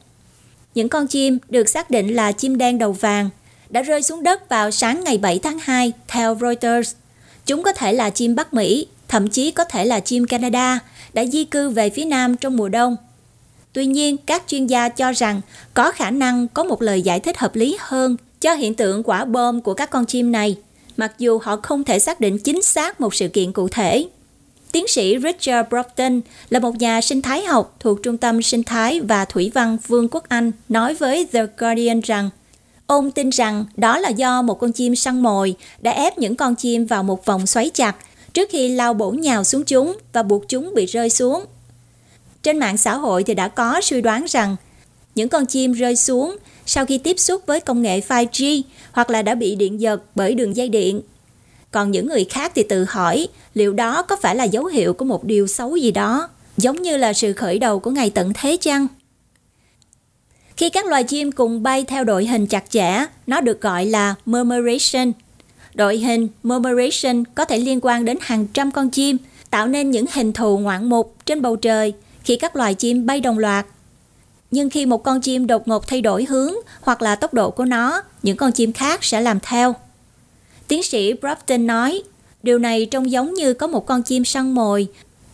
Những con chim được xác định là chim đen đầu vàng đã rơi xuống đất vào sáng ngày 7 tháng 2 theo Reuters. Chúng có thể là chim Bắc Mỹ, thậm chí có thể là chim Canada đã di cư về phía Nam trong mùa đông. Tuy nhiên, các chuyên gia cho rằng có khả năng có một lời giải thích hợp lý hơn cho hiện tượng quả bom của các con chim này, mặc dù họ không thể xác định chính xác một sự kiện cụ thể. Tiến sĩ Richard Brockton là một nhà sinh thái học thuộc Trung tâm Sinh thái và Thủy văn Vương quốc Anh nói với The Guardian rằng ông tin rằng đó là do một con chim săn mồi đã ép những con chim vào một vòng xoáy chặt – trước khi lao bổ nhào xuống chúng và buộc chúng bị rơi xuống. Trên mạng xã hội thì đã có suy đoán rằng những con chim rơi xuống sau khi tiếp xúc với công nghệ 5G hoặc là đã bị điện giật bởi đường dây điện. Còn những người khác thì tự hỏi liệu đó có phải là dấu hiệu của một điều xấu gì đó, giống như là sự khởi đầu của ngày tận thế chăng? Khi các loài chim cùng bay theo đội hình chặt chẽ, nó được gọi là murmuration – đội hình murmuration có thể liên quan đến hàng trăm con chim, tạo nên những hình thù ngoạn mục trên bầu trời khi các loài chim bay đồng loạt. Nhưng khi một con chim đột ngột thay đổi hướng hoặc là tốc độ của nó, những con chim khác sẽ làm theo. Tiến sĩ Bropton nói, điều này trông giống như có một con chim săn mồi,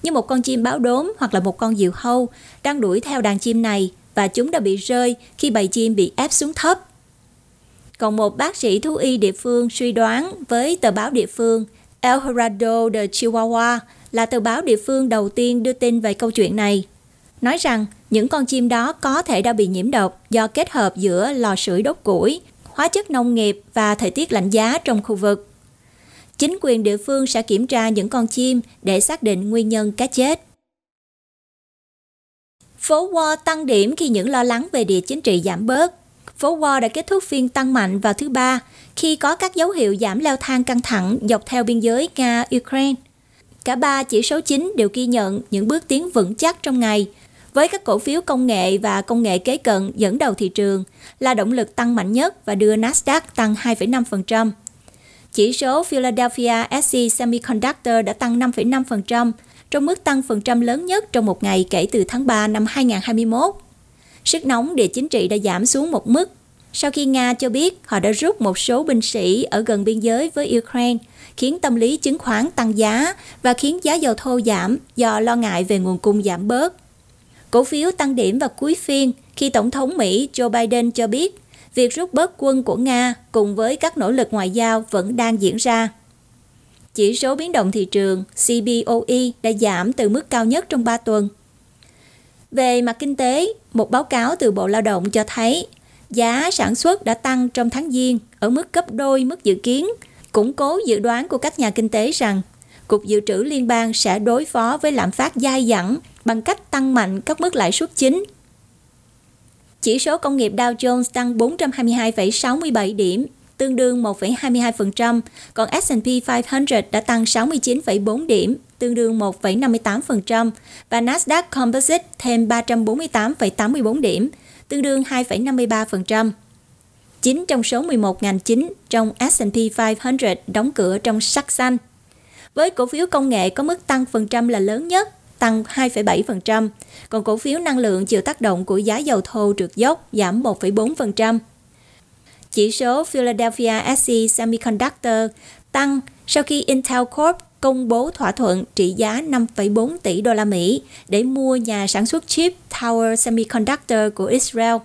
như một con chim báo đốm hoặc là một con diều hâu đang đuổi theo đàn chim này và chúng đã bị rơi khi bầy chim bị ép xuống thấp. Còn một bác sĩ thú y địa phương suy đoán với tờ báo địa phương El Heraldo de Chihuahua là tờ báo địa phương đầu tiên đưa tin về câu chuyện này. Nói rằng những con chim đó có thể đã bị nhiễm độc do kết hợp giữa lò sưởi đốt củi, hóa chất nông nghiệp và thời tiết lạnh giá trong khu vực. Chính quyền địa phương sẽ kiểm tra những con chim để xác định nguyên nhân cá chết. Phố Wall tăng điểm khi những lo lắng về địa chính trị giảm bớt phố Wall đã kết thúc phiên tăng mạnh vào thứ Ba khi có các dấu hiệu giảm leo thang căng thẳng dọc theo biên giới Nga-Ukraine. Cả ba chỉ số chính đều ghi nhận những bước tiến vững chắc trong ngày, với các cổ phiếu công nghệ và công nghệ kế cận dẫn đầu thị trường là động lực tăng mạnh nhất và đưa Nasdaq tăng 2,5%. Chỉ số Philadelphia SC e Semiconductor đã tăng 5,5%, trong mức tăng phần trăm lớn nhất trong một ngày kể từ tháng 3 năm 2021 sức nóng địa chính trị đã giảm xuống một mức. Sau khi Nga cho biết họ đã rút một số binh sĩ ở gần biên giới với Ukraine, khiến tâm lý chứng khoán tăng giá và khiến giá dầu thô giảm do lo ngại về nguồn cung giảm bớt. Cổ phiếu tăng điểm vào cuối phiên khi Tổng thống Mỹ Joe Biden cho biết việc rút bớt quân của Nga cùng với các nỗ lực ngoại giao vẫn đang diễn ra. Chỉ số biến động thị trường CBOE đã giảm từ mức cao nhất trong 3 tuần về mặt kinh tế, một báo cáo từ Bộ Lao động cho thấy giá sản xuất đã tăng trong tháng Giêng ở mức gấp đôi mức dự kiến, củng cố dự đoán của các nhà kinh tế rằng Cục Dự trữ Liên bang sẽ đối phó với lạm phát dai dẳng bằng cách tăng mạnh các mức lãi suất chính. Chỉ số công nghiệp Dow Jones tăng 422,67 điểm tương đương 1,22%, còn S&P 500 đã tăng 69,4 điểm, tương đương 1,58% và Nasdaq Composite thêm 348,84 điểm, tương đương 2,53%. 9 trong số 11 ngành chính trong S&P 500 đóng cửa trong sắc xanh. Với cổ phiếu công nghệ có mức tăng phần trăm là lớn nhất, tăng 2,7%, còn cổ phiếu năng lượng chịu tác động của giá dầu thô trượt dốc giảm 1,4% chỉ số Philadelphia SC Semiconductor tăng sau khi Intel Corp công bố thỏa thuận trị giá 5,4 tỷ đô la Mỹ để mua nhà sản xuất chip Tower Semiconductor của Israel.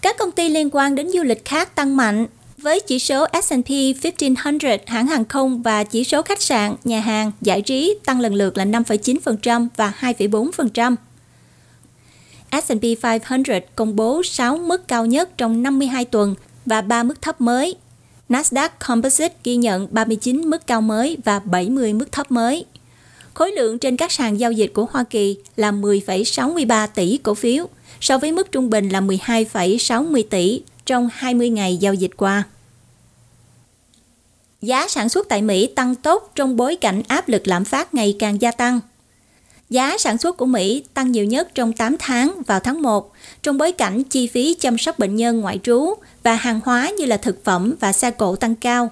Các công ty liên quan đến du lịch khác tăng mạnh với chỉ số S&P 1500 hãng hàng không và chỉ số khách sạn, nhà hàng, giải trí tăng lần lượt là 5,9% và 2,4%. S&P 500 công bố 6 mức cao nhất trong 52 tuần và 3 mức thấp mới. Nasdaq Composite ghi nhận 39 mức cao mới và 70 mức thấp mới. Khối lượng trên các sàn giao dịch của Hoa Kỳ là 10,63 tỷ cổ phiếu, so với mức trung bình là 12,60 tỷ trong 20 ngày giao dịch qua. Giá sản xuất tại Mỹ tăng tốt trong bối cảnh áp lực lạm phát ngày càng gia tăng – Giá sản xuất của Mỹ tăng nhiều nhất trong 8 tháng vào tháng 1, trong bối cảnh chi phí chăm sóc bệnh nhân ngoại trú và hàng hóa như là thực phẩm và xe cộ tăng cao.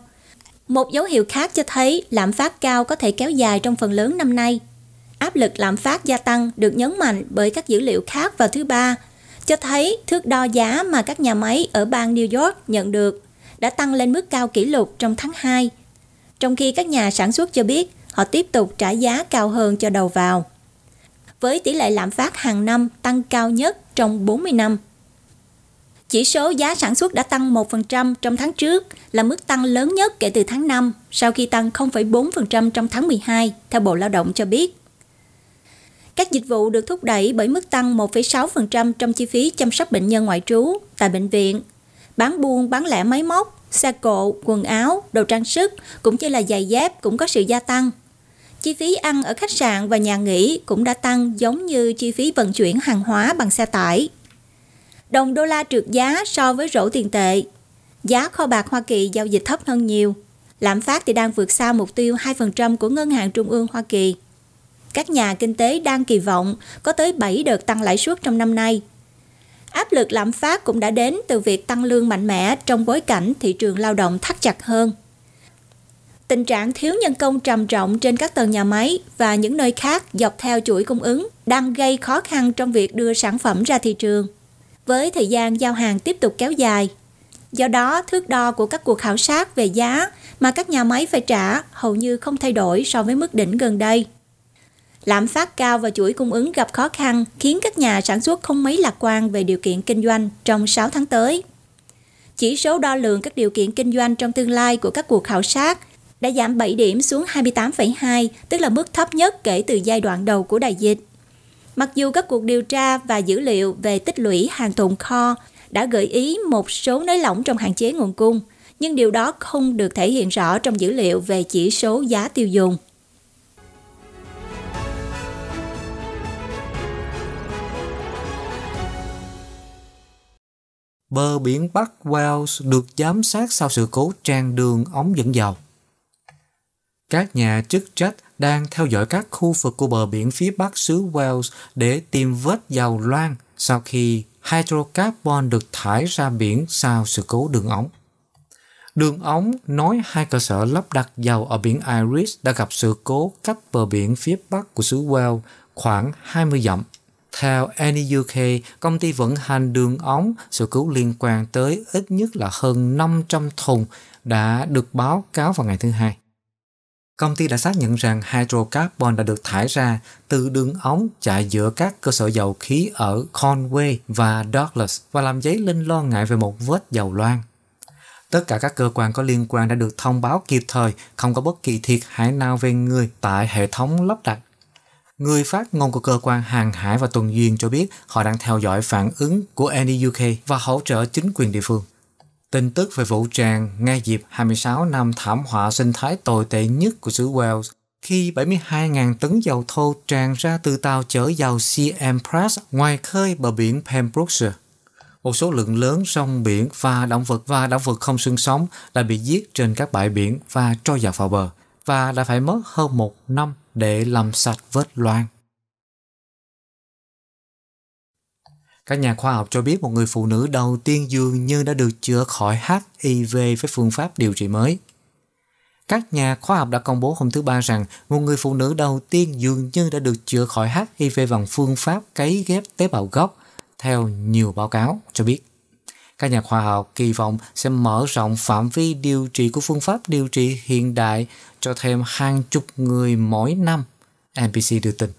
Một dấu hiệu khác cho thấy lạm phát cao có thể kéo dài trong phần lớn năm nay. Áp lực lạm phát gia tăng được nhấn mạnh bởi các dữ liệu khác vào thứ ba, cho thấy thước đo giá mà các nhà máy ở bang New York nhận được đã tăng lên mức cao kỷ lục trong tháng 2, trong khi các nhà sản xuất cho biết họ tiếp tục trả giá cao hơn cho đầu vào với tỷ lệ lạm phát hàng năm tăng cao nhất trong 40 năm. Chỉ số giá sản xuất đã tăng 1% trong tháng trước là mức tăng lớn nhất kể từ tháng 5 sau khi tăng 0,4% trong tháng 12, theo Bộ Lao động cho biết. Các dịch vụ được thúc đẩy bởi mức tăng 1,6% trong chi phí chăm sóc bệnh nhân ngoại trú tại bệnh viện, bán buôn bán lẻ máy móc, xe cộ, quần áo, đồ trang sức cũng như là giày dép cũng có sự gia tăng Chi phí ăn ở khách sạn và nhà nghỉ cũng đã tăng giống như chi phí vận chuyển hàng hóa bằng xe tải. Đồng đô la trượt giá so với rổ tiền tệ. Giá kho bạc Hoa Kỳ giao dịch thấp hơn nhiều. Lạm phát thì đang vượt xa mục tiêu 2% của Ngân hàng Trung ương Hoa Kỳ. Các nhà kinh tế đang kỳ vọng có tới 7 đợt tăng lãi suất trong năm nay. Áp lực lạm phát cũng đã đến từ việc tăng lương mạnh mẽ trong bối cảnh thị trường lao động thắt chặt hơn tình trạng thiếu nhân công trầm trọng trên các tầng nhà máy và những nơi khác dọc theo chuỗi cung ứng đang gây khó khăn trong việc đưa sản phẩm ra thị trường. Với thời gian giao hàng tiếp tục kéo dài, do đó thước đo của các cuộc khảo sát về giá mà các nhà máy phải trả hầu như không thay đổi so với mức đỉnh gần đây. Lạm phát cao và chuỗi cung ứng gặp khó khăn khiến các nhà sản xuất không mấy lạc quan về điều kiện kinh doanh trong 6 tháng tới. Chỉ số đo lường các điều kiện kinh doanh trong tương lai của các cuộc khảo sát đã giảm 7 điểm xuống 28,2, tức là mức thấp nhất kể từ giai đoạn đầu của đại dịch. Mặc dù các cuộc điều tra và dữ liệu về tích lũy hàng tồn kho đã gợi ý một số nới lỏng trong hạn chế nguồn cung, nhưng điều đó không được thể hiện rõ trong dữ liệu về chỉ số giá tiêu dùng. Bờ biển Bắc Wales được giám sát sau sự cố tràn đường ống dẫn dầu. Các nhà chức trách đang theo dõi các khu vực của bờ biển phía bắc xứ Wales để tìm vết dầu loang sau khi hydrocarbon được thải ra biển sau sự cố đường ống. Đường ống nối hai cơ sở lắp đặt dầu ở biển Iris đã gặp sự cố cách bờ biển phía bắc của xứ Wales khoảng 20 dặm. Theo Any e UK, công ty vận hành đường ống, sự cố liên quan tới ít nhất là hơn 500 thùng đã được báo cáo vào ngày thứ Hai. Công ty đã xác nhận rằng hydrocarbon đã được thải ra từ đường ống chạy giữa các cơ sở dầu khí ở Conway và Douglas và làm dấy lên lo ngại về một vết dầu loang. Tất cả các cơ quan có liên quan đã được thông báo kịp thời, không có bất kỳ thiệt hại nào về người tại hệ thống lắp đặt. Người phát ngôn của cơ quan hàng hải và tuần duyên cho biết họ đang theo dõi phản ứng của NUK e và hỗ trợ chính quyền địa phương. Tin tức về vụ tràn ngay dịp 26 năm thảm họa sinh thái tồi tệ nhất của xứ Wales khi 72.000 tấn dầu thô tràn ra từ tàu chở dầu CM Press ngoài khơi bờ biển Pembrokeshire. Một số lượng lớn sông biển và động vật và động vật không xương sống đã bị giết trên các bãi biển và trôi dạt vào bờ và đã phải mất hơn một năm để làm sạch vết loang. Các nhà khoa học cho biết một người phụ nữ đầu tiên dường như đã được chữa khỏi HIV với phương pháp điều trị mới. Các nhà khoa học đã công bố hôm thứ Ba rằng một người phụ nữ đầu tiên dường như đã được chữa khỏi HIV bằng phương pháp cấy ghép tế bào gốc, theo nhiều báo cáo cho biết. Các nhà khoa học kỳ vọng sẽ mở rộng phạm vi điều trị của phương pháp điều trị hiện đại cho thêm hàng chục người mỗi năm, NBC đưa tin.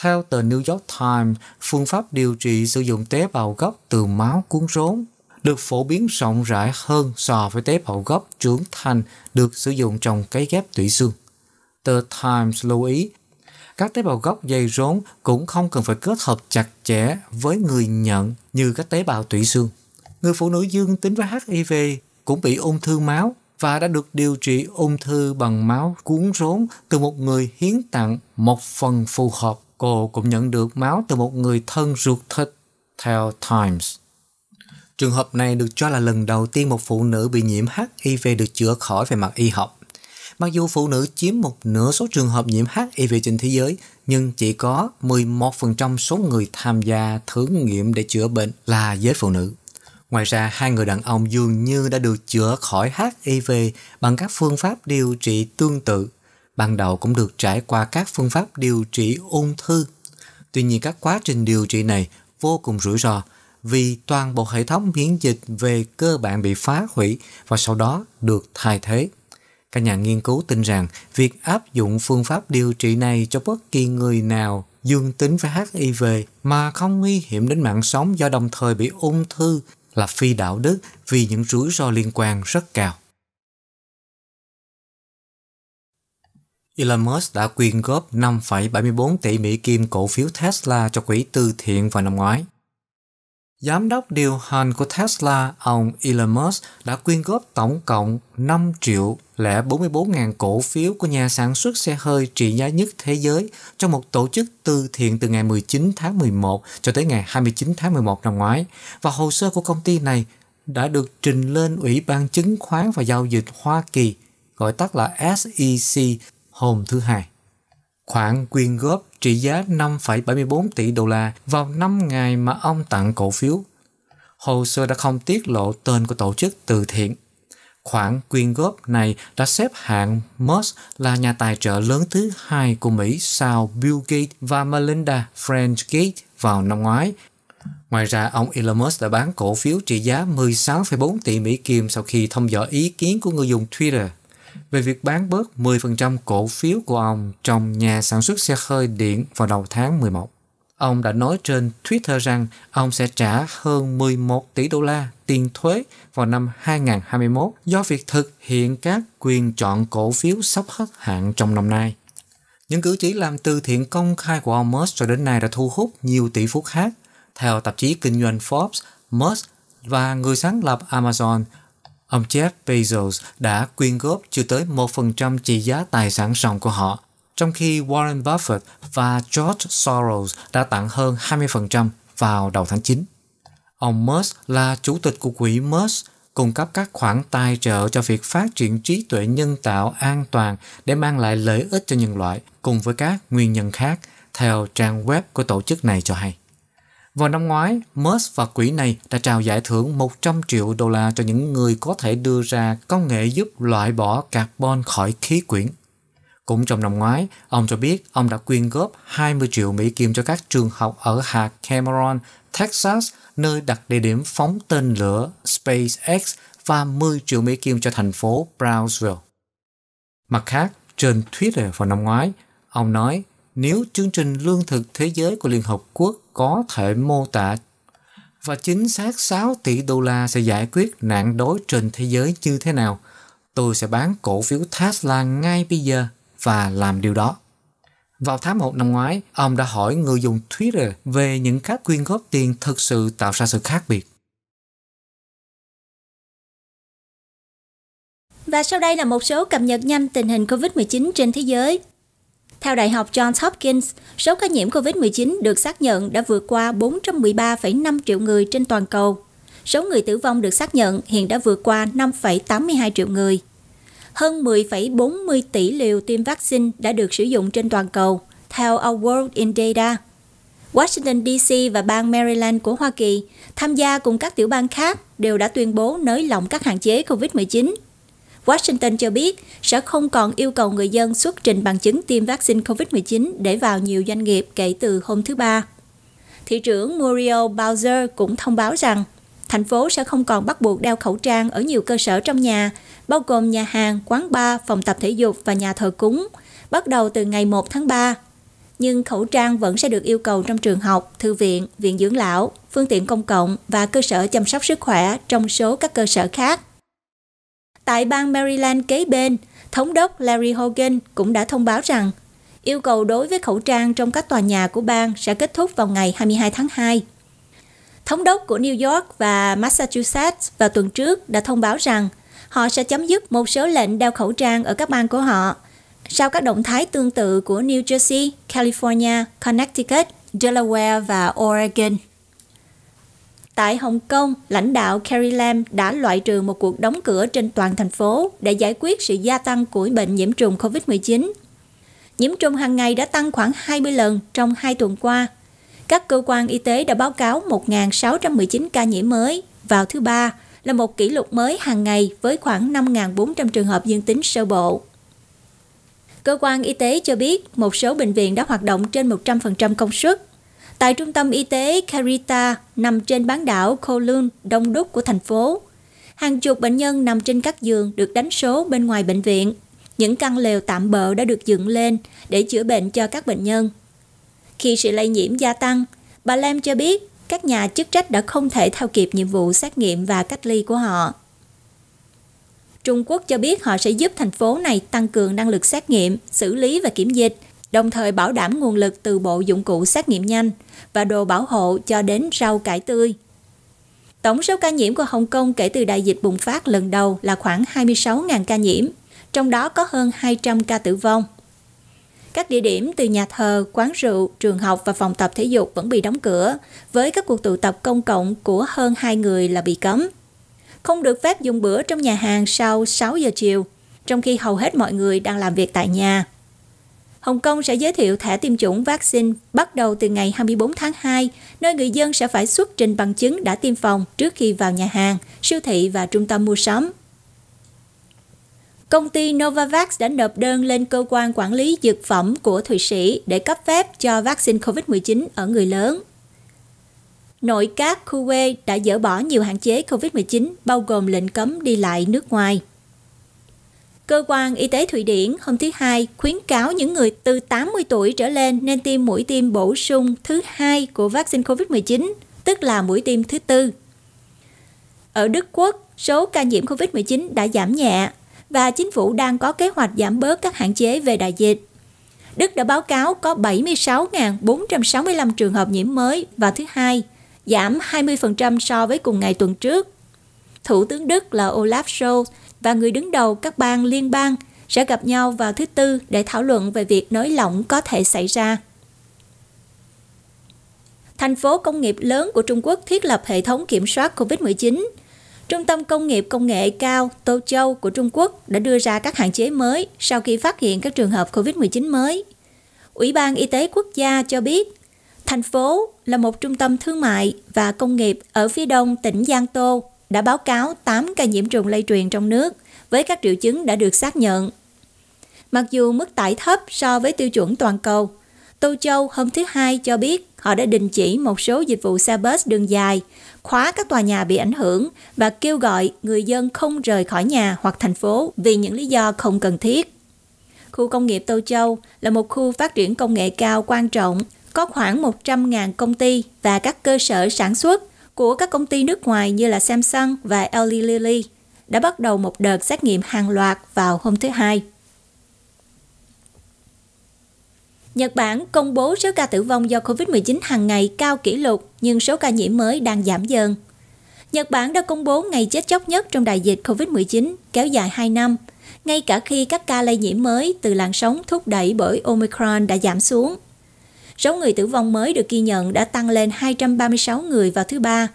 Theo tờ New York Times, phương pháp điều trị sử dụng tế bào gốc từ máu cuốn rốn được phổ biến rộng rãi hơn so với tế bào gốc trưởng thành được sử dụng trong cấy ghép tủy xương. Tờ Times lưu ý, các tế bào gốc dây rốn cũng không cần phải kết hợp chặt chẽ với người nhận như các tế bào tủy xương. Người phụ nữ dương tính với HIV cũng bị ung thư máu và đã được điều trị ung thư bằng máu cuốn rốn từ một người hiến tặng một phần phù hợp cô cũng nhận được máu từ một người thân ruột thịt theo Times. Trường hợp này được cho là lần đầu tiên một phụ nữ bị nhiễm HIV được chữa khỏi về mặt y học. Mặc dù phụ nữ chiếm một nửa số trường hợp nhiễm HIV trên thế giới, nhưng chỉ có 11% số người tham gia thử nghiệm để chữa bệnh là giới phụ nữ. Ngoài ra, hai người đàn ông dường như đã được chữa khỏi HIV bằng các phương pháp điều trị tương tự ban đầu cũng được trải qua các phương pháp điều trị ung thư. Tuy nhiên các quá trình điều trị này vô cùng rủi ro vì toàn bộ hệ thống miễn dịch về cơ bản bị phá hủy và sau đó được thay thế. Các nhà nghiên cứu tin rằng việc áp dụng phương pháp điều trị này cho bất kỳ người nào dương tính với HIV mà không nguy hiểm đến mạng sống do đồng thời bị ung thư là phi đạo đức vì những rủi ro liên quan rất cao. Elon Musk đã quyên góp 5,74 tỷ Mỹ Kim cổ phiếu Tesla cho quỹ từ thiện vào năm ngoái. Giám đốc điều hành của Tesla, ông Elon Musk đã quyên góp tổng cộng 5 triệu lẻ 44 ngàn cổ phiếu của nhà sản xuất xe hơi trị giá nhất thế giới cho một tổ chức từ thiện từ ngày 19 tháng 11 cho tới ngày 29 tháng 11 năm ngoái. Và hồ sơ của công ty này đã được trình lên Ủy ban Chứng khoán và Giao dịch Hoa Kỳ, gọi tắt là SEC hôm thứ Hai. Khoản quyên góp trị giá 5,74 tỷ đô la vào 5 ngày mà ông tặng cổ phiếu. Hồ sơ đã không tiết lộ tên của tổ chức từ thiện. Khoản quyên góp này đã xếp hạng Moss là nhà tài trợ lớn thứ hai của Mỹ sau Bill Gates và Melinda French Gates vào năm ngoái. Ngoài ra, ông Elon Musk đã bán cổ phiếu trị giá 16,4 tỷ Mỹ Kim sau khi thông dõi ý kiến của người dùng Twitter – về việc bán bớt 10% cổ phiếu của ông trong nhà sản xuất xe hơi điện vào đầu tháng 11. Ông đã nói trên Twitter rằng ông sẽ trả hơn 11 tỷ đô la tiền thuế vào năm 2021 do việc thực hiện các quyền chọn cổ phiếu sắp hết hạn trong năm nay. Những cử chỉ làm từ thiện công khai của ông Musk cho đến nay đã thu hút nhiều tỷ phú khác. Theo tạp chí kinh doanh Forbes, Musk và người sáng lập Amazon Ông Jeff Bezos đã quyên góp chưa tới 1% trị giá tài sản ròng của họ, trong khi Warren Buffett và George Soros đã tặng hơn 20% vào đầu tháng 9. Ông Musk là chủ tịch của quỹ Musk, cung cấp các khoản tài trợ cho việc phát triển trí tuệ nhân tạo an toàn để mang lại lợi ích cho nhân loại cùng với các nguyên nhân khác, theo trang web của tổ chức này cho hay. Vào năm ngoái, Musk và quỹ này đã trao giải thưởng 100 triệu đô la cho những người có thể đưa ra công nghệ giúp loại bỏ carbon khỏi khí quyển. Cũng trong năm ngoái, ông cho biết ông đã quyên góp 20 triệu Mỹ Kim cho các trường học ở hạt Cameron, Texas, nơi đặt địa điểm phóng tên lửa SpaceX và 10 triệu Mỹ Kim cho thành phố Brownsville. Mặt khác, trên Twitter vào năm ngoái, ông nói nếu chương trình lương thực thế giới của Liên Hợp Quốc có thể mô tả và chính xác 6 tỷ đô la sẽ giải quyết nạn đói trên thế giới như thế nào, tôi sẽ bán cổ phiếu Tesla ngay bây giờ và làm điều đó. Vào tháng 1 năm ngoái, ông đã hỏi người dùng Twitter về những cách quyên góp tiền thực sự tạo ra sự khác biệt. Và sau đây là một số cập nhật nhanh tình hình COVID-19 trên thế giới. Theo Đại học Johns Hopkins, số ca nhiễm COVID-19 được xác nhận đã vượt qua 413,5 triệu người trên toàn cầu. Số người tử vong được xác nhận hiện đã vượt qua 5,82 triệu người. Hơn 10,40 tỷ liều tiêm vaccine đã được sử dụng trên toàn cầu, theo Our World in Data. Washington DC và bang Maryland của Hoa Kỳ tham gia cùng các tiểu bang khác đều đã tuyên bố nới lỏng các hạn chế COVID-19 Washington cho biết sẽ không còn yêu cầu người dân xuất trình bằng chứng tiêm vaccine COVID-19 để vào nhiều doanh nghiệp kể từ hôm thứ Ba. Thị trưởng Muriel Bowser cũng thông báo rằng thành phố sẽ không còn bắt buộc đeo khẩu trang ở nhiều cơ sở trong nhà, bao gồm nhà hàng, quán bar, phòng tập thể dục và nhà thờ cúng, bắt đầu từ ngày 1 tháng 3. Nhưng khẩu trang vẫn sẽ được yêu cầu trong trường học, thư viện, viện dưỡng lão, phương tiện công cộng và cơ sở chăm sóc sức khỏe trong số các cơ sở khác tại bang Maryland kế bên, thống đốc Larry Hogan cũng đã thông báo rằng yêu cầu đối với khẩu trang trong các tòa nhà của bang sẽ kết thúc vào ngày 22 tháng 2. Thống đốc của New York và Massachusetts vào tuần trước đã thông báo rằng họ sẽ chấm dứt một số lệnh đeo khẩu trang ở các bang của họ sau các động thái tương tự của New Jersey, California, Connecticut, Delaware và Oregon. Tại Hồng Kông, lãnh đạo Carrie Lam đã loại trừ một cuộc đóng cửa trên toàn thành phố để giải quyết sự gia tăng của bệnh nhiễm trùng COVID-19. Nhiễm trùng hàng ngày đã tăng khoảng 20 lần trong 2 tuần qua. Các cơ quan y tế đã báo cáo 1.619 ca nhiễm mới vào thứ ba, là một kỷ lục mới hàng ngày với khoảng 5.400 trường hợp dương tính sơ bộ. Cơ quan y tế cho biết một số bệnh viện đã hoạt động trên 100% công suất tại trung tâm y tế Carita nằm trên bán đảo Kowloon, đông đúc của thành phố. Hàng chục bệnh nhân nằm trên các giường được đánh số bên ngoài bệnh viện. Những căn lều tạm bợ đã được dựng lên để chữa bệnh cho các bệnh nhân. Khi sự lây nhiễm gia tăng, bà Lam cho biết các nhà chức trách đã không thể theo kịp nhiệm vụ xét nghiệm và cách ly của họ. Trung Quốc cho biết họ sẽ giúp thành phố này tăng cường năng lực xét nghiệm, xử lý và kiểm dịch – đồng thời bảo đảm nguồn lực từ bộ dụng cụ xét nghiệm nhanh và đồ bảo hộ cho đến rau cải tươi. Tổng số ca nhiễm của Hồng Kông kể từ đại dịch bùng phát lần đầu là khoảng 26.000 ca nhiễm, trong đó có hơn 200 ca tử vong. Các địa điểm từ nhà thờ, quán rượu, trường học và phòng tập thể dục vẫn bị đóng cửa, với các cuộc tụ tập công cộng của hơn 2 người là bị cấm. Không được phép dùng bữa trong nhà hàng sau 6 giờ chiều, trong khi hầu hết mọi người đang làm việc tại nhà. Hồng Kông sẽ giới thiệu thẻ tiêm chủng vaccine bắt đầu từ ngày 24 tháng 2, nơi người dân sẽ phải xuất trình bằng chứng đã tiêm phòng trước khi vào nhà hàng, siêu thị và trung tâm mua sắm. Công ty Novavax đã nộp đơn lên cơ quan quản lý dược phẩm của Thụy Sĩ để cấp phép cho vaccine COVID-19 ở người lớn. Nội các Kuwait đã dỡ bỏ nhiều hạn chế COVID-19, bao gồm lệnh cấm đi lại nước ngoài. Cơ quan Y tế Thụy Điển hôm thứ Hai khuyến cáo những người từ 80 tuổi trở lên nên tiêm mũi tiêm bổ sung thứ hai của vaccine COVID-19, tức là mũi tiêm thứ tư. Ở Đức Quốc, số ca nhiễm COVID-19 đã giảm nhẹ và chính phủ đang có kế hoạch giảm bớt các hạn chế về đại dịch. Đức đã báo cáo có 76.465 trường hợp nhiễm mới vào thứ hai, giảm 20% so với cùng ngày tuần trước. Thủ tướng Đức là Olaf Scholz và người đứng đầu các bang liên bang sẽ gặp nhau vào thứ Tư để thảo luận về việc nới lỏng có thể xảy ra. Thành phố công nghiệp lớn của Trung Quốc thiết lập hệ thống kiểm soát COVID-19. Trung tâm Công nghiệp Công nghệ cao Tô Châu của Trung Quốc đã đưa ra các hạn chế mới sau khi phát hiện các trường hợp COVID-19 mới. Ủy ban Y tế Quốc gia cho biết, thành phố là một trung tâm thương mại và công nghiệp ở phía đông tỉnh Giang Tô, đã báo cáo 8 ca nhiễm trùng lây truyền trong nước với các triệu chứng đã được xác nhận. Mặc dù mức tải thấp so với tiêu chuẩn toàn cầu, Tô Châu hôm thứ Hai cho biết họ đã đình chỉ một số dịch vụ xe bus đường dài, khóa các tòa nhà bị ảnh hưởng và kêu gọi người dân không rời khỏi nhà hoặc thành phố vì những lý do không cần thiết. Khu công nghiệp Tô Châu là một khu phát triển công nghệ cao quan trọng, có khoảng 100.000 công ty và các cơ sở sản xuất của các công ty nước ngoài như là Samsung và LG Lilly đã bắt đầu một đợt xét nghiệm hàng loạt vào hôm thứ Hai. Nhật Bản công bố số ca tử vong do COVID-19 hàng ngày cao kỷ lục nhưng số ca nhiễm mới đang giảm dần. Nhật Bản đã công bố ngày chết chóc nhất trong đại dịch COVID-19 kéo dài 2 năm, ngay cả khi các ca lây nhiễm mới từ làn sóng thúc đẩy bởi Omicron đã giảm xuống. Số người tử vong mới được ghi nhận đã tăng lên 236 người vào thứ ba,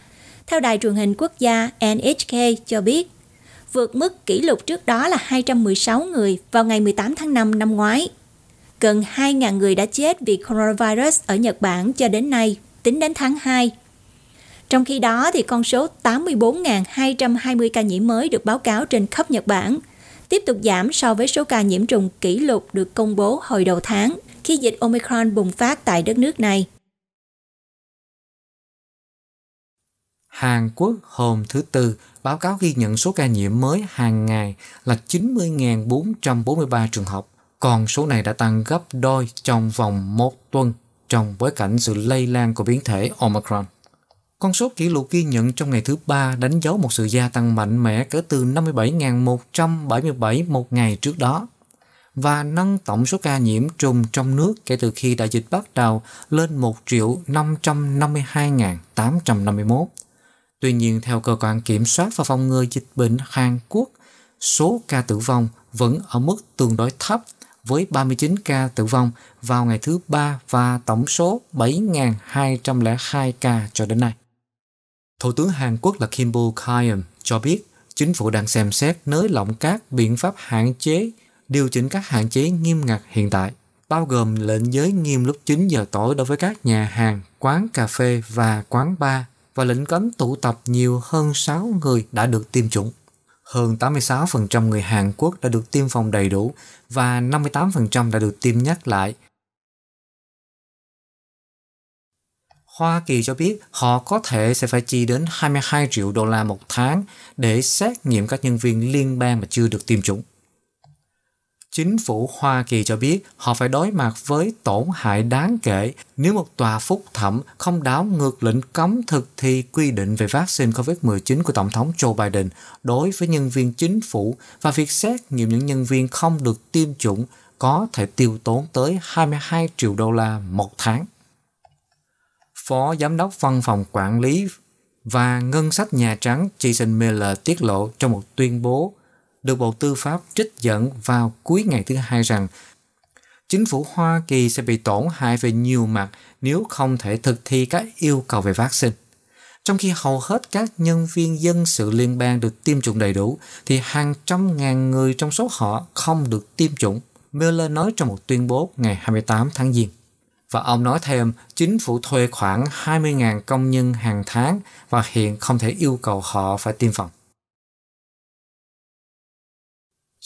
theo đài truyền hình quốc gia NHK cho biết, vượt mức kỷ lục trước đó là 216 người vào ngày 18 tháng 5 năm ngoái. Gần 2.000 người đã chết vì coronavirus ở Nhật Bản cho đến nay, tính đến tháng 2. Trong khi đó, thì con số 84.220 ca nhiễm mới được báo cáo trên khắp Nhật Bản, tiếp tục giảm so với số ca nhiễm trùng kỷ lục được công bố hồi đầu tháng khi dịch Omicron bùng phát tại đất nước này. Hàn Quốc hôm thứ Tư báo cáo ghi nhận số ca nhiễm mới hàng ngày là 90.443 trường hợp. Còn số này đã tăng gấp đôi trong vòng một tuần trong bối cảnh sự lây lan của biến thể Omicron. Con số kỷ lục ghi nhận trong ngày thứ ba đánh dấu một sự gia tăng mạnh mẽ kể từ 57.177 một ngày trước đó và nâng tổng số ca nhiễm trùng trong nước kể từ khi đại dịch bắt đầu lên 1.552.851. Tuy nhiên, theo Cơ quan Kiểm soát và Phòng ngừa Dịch bệnh Hàn Quốc, số ca tử vong vẫn ở mức tương đối thấp với 39 ca tử vong vào ngày thứ ba và tổng số 7.202 ca cho đến nay. Thủ tướng Hàn Quốc là Kim Bo Kyum cho biết chính phủ đang xem xét nới lỏng các biện pháp hạn chế điều chỉnh các hạn chế nghiêm ngặt hiện tại, bao gồm lệnh giới nghiêm lúc 9 giờ tối đối với các nhà hàng, quán cà phê và quán bar và lệnh cấm tụ tập nhiều hơn 6 người đã được tiêm chủng. Hơn 86% người Hàn Quốc đã được tiêm phòng đầy đủ và 58% đã được tiêm nhắc lại. Hoa Kỳ cho biết họ có thể sẽ phải chi đến 22 triệu đô la một tháng để xét nghiệm các nhân viên liên bang mà chưa được tiêm chủng. Chính phủ Hoa Kỳ cho biết họ phải đối mặt với tổn hại đáng kể nếu một tòa phúc thẩm không đảo ngược lệnh cấm thực thi quy định về vaccine COVID-19 của Tổng thống Joe Biden đối với nhân viên chính phủ và việc xét nghiệm những nhân viên không được tiêm chủng có thể tiêu tốn tới 22 triệu đô la một tháng. Phó Giám đốc Văn phòng Quản lý và Ngân sách Nhà Trắng Jason Miller tiết lộ trong một tuyên bố được Bộ Tư pháp trích dẫn vào cuối ngày thứ hai rằng chính phủ Hoa Kỳ sẽ bị tổn hại về nhiều mặt nếu không thể thực thi các yêu cầu về vaccine. Trong khi hầu hết các nhân viên dân sự liên bang được tiêm chủng đầy đủ, thì hàng trăm ngàn người trong số họ không được tiêm chủng, Miller nói trong một tuyên bố ngày 28 tháng Giêng. Và ông nói thêm, chính phủ thuê khoảng 20.000 công nhân hàng tháng và hiện không thể yêu cầu họ phải tiêm phòng.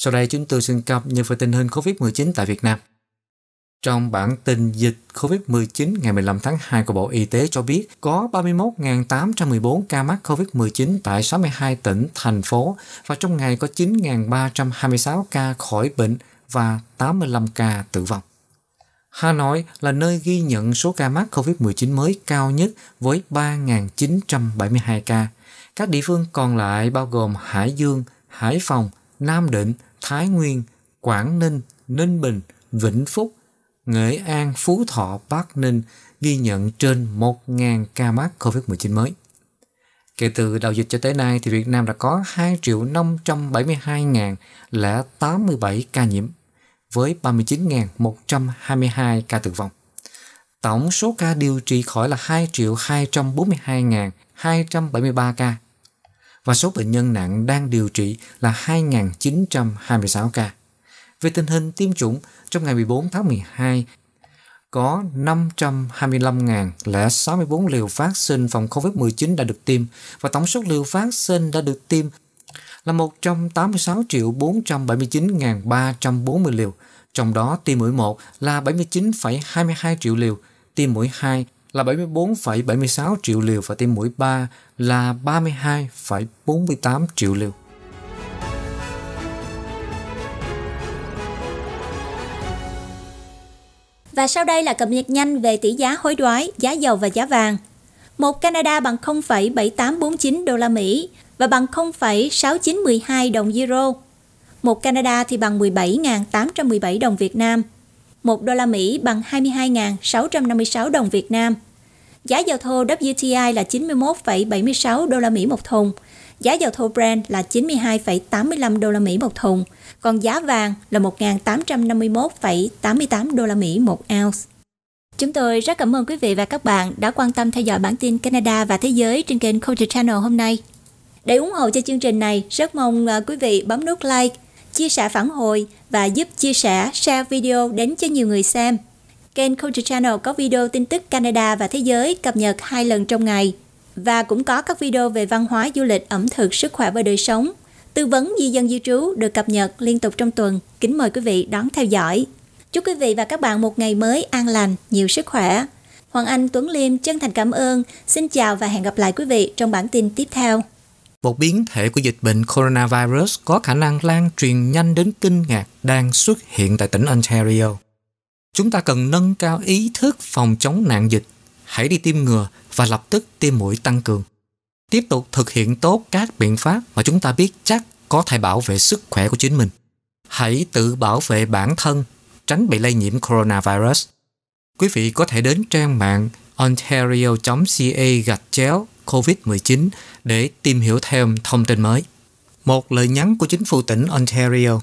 Sau đây chúng tôi xin cập nhật về tình hình COVID-19 tại Việt Nam. Trong bản tin dịch COVID-19 ngày 15 tháng 2 của Bộ Y tế cho biết có 31.814 ca mắc COVID-19 tại 62 tỉnh, thành phố và trong ngày có 9.326 ca khỏi bệnh và 85 ca tử vong. Hà Nội là nơi ghi nhận số ca mắc COVID-19 mới cao nhất với 3.972 ca. Các địa phương còn lại bao gồm Hải Dương, Hải Phòng, Nam Định, Thái Nguyên, Quảng Ninh, Ninh Bình, Vĩnh Phúc, Nghệ An, Phú Thọ, Bắc Ninh ghi nhận trên 1.000 ca mắc COVID-19 mới. Kể từ đầu dịch cho tới nay thì Việt Nam đã có 2 572.087 ca nhiễm với 39.122 ca tử vong. Tổng số ca điều trị khỏi là 2 242.273 ca và số bệnh nhân nặng đang điều trị là 2.926 ca. Về tình hình tiêm chủng, trong ngày 14 tháng 12 có 525.064 liều vaccine phòng COVID-19 đã được tiêm và tổng số liều vaccine đã được tiêm là 186 triệu 479.340 liều, trong đó tiêm mũi 1 là 79,22 triệu liều, tiêm mũi 2 là 74,76 triệu liều và tiêm mũi 3 là 32,48 triệu liều. Và sau đây là cập nhật nhanh về tỷ giá hối đoái, giá dầu và giá vàng. Một Canada bằng 0,7849 đô la Mỹ và bằng 0,6912 đồng euro. Một Canada thì bằng 17.817 đồng Việt Nam 1 đô la Mỹ bằng 22.656 đồng Việt Nam. Giá dầu thô WTI là 91,76 đô la Mỹ một thùng, giá dầu thô Brent là 92,85 đô la Mỹ một thùng, còn giá vàng là 1.851,88 đô la Mỹ một ounce. Chúng tôi rất cảm ơn quý vị và các bạn đã quan tâm theo dõi bản tin Canada và Thế giới trên kênh Culture Channel hôm nay. Để ủng hộ cho chương trình này, rất mong à, quý vị bấm nút like, chia sẻ phản hồi và giúp chia sẻ, share video đến cho nhiều người xem. Kênh Culture Channel có video tin tức Canada và thế giới cập nhật hai lần trong ngày và cũng có các video về văn hóa, du lịch, ẩm thực, sức khỏe và đời sống. Tư vấn di dân di trú được cập nhật liên tục trong tuần. Kính mời quý vị đón theo dõi. Chúc quý vị và các bạn một ngày mới an lành, nhiều sức khỏe. Hoàng Anh, Tuấn Liêm chân thành cảm ơn. Xin chào và hẹn gặp lại quý vị trong bản tin tiếp theo một biến thể của dịch bệnh coronavirus có khả năng lan truyền nhanh đến kinh ngạc đang xuất hiện tại tỉnh Ontario. Chúng ta cần nâng cao ý thức phòng chống nạn dịch, hãy đi tiêm ngừa và lập tức tiêm mũi tăng cường. Tiếp tục thực hiện tốt các biện pháp mà chúng ta biết chắc có thể bảo vệ sức khỏe của chính mình. Hãy tự bảo vệ bản thân, tránh bị lây nhiễm coronavirus. Quý vị có thể đến trang mạng ontario.ca gạch chéo COVID-19 để tìm hiểu thêm thông tin mới. Một lời nhắn của chính phủ tỉnh Ontario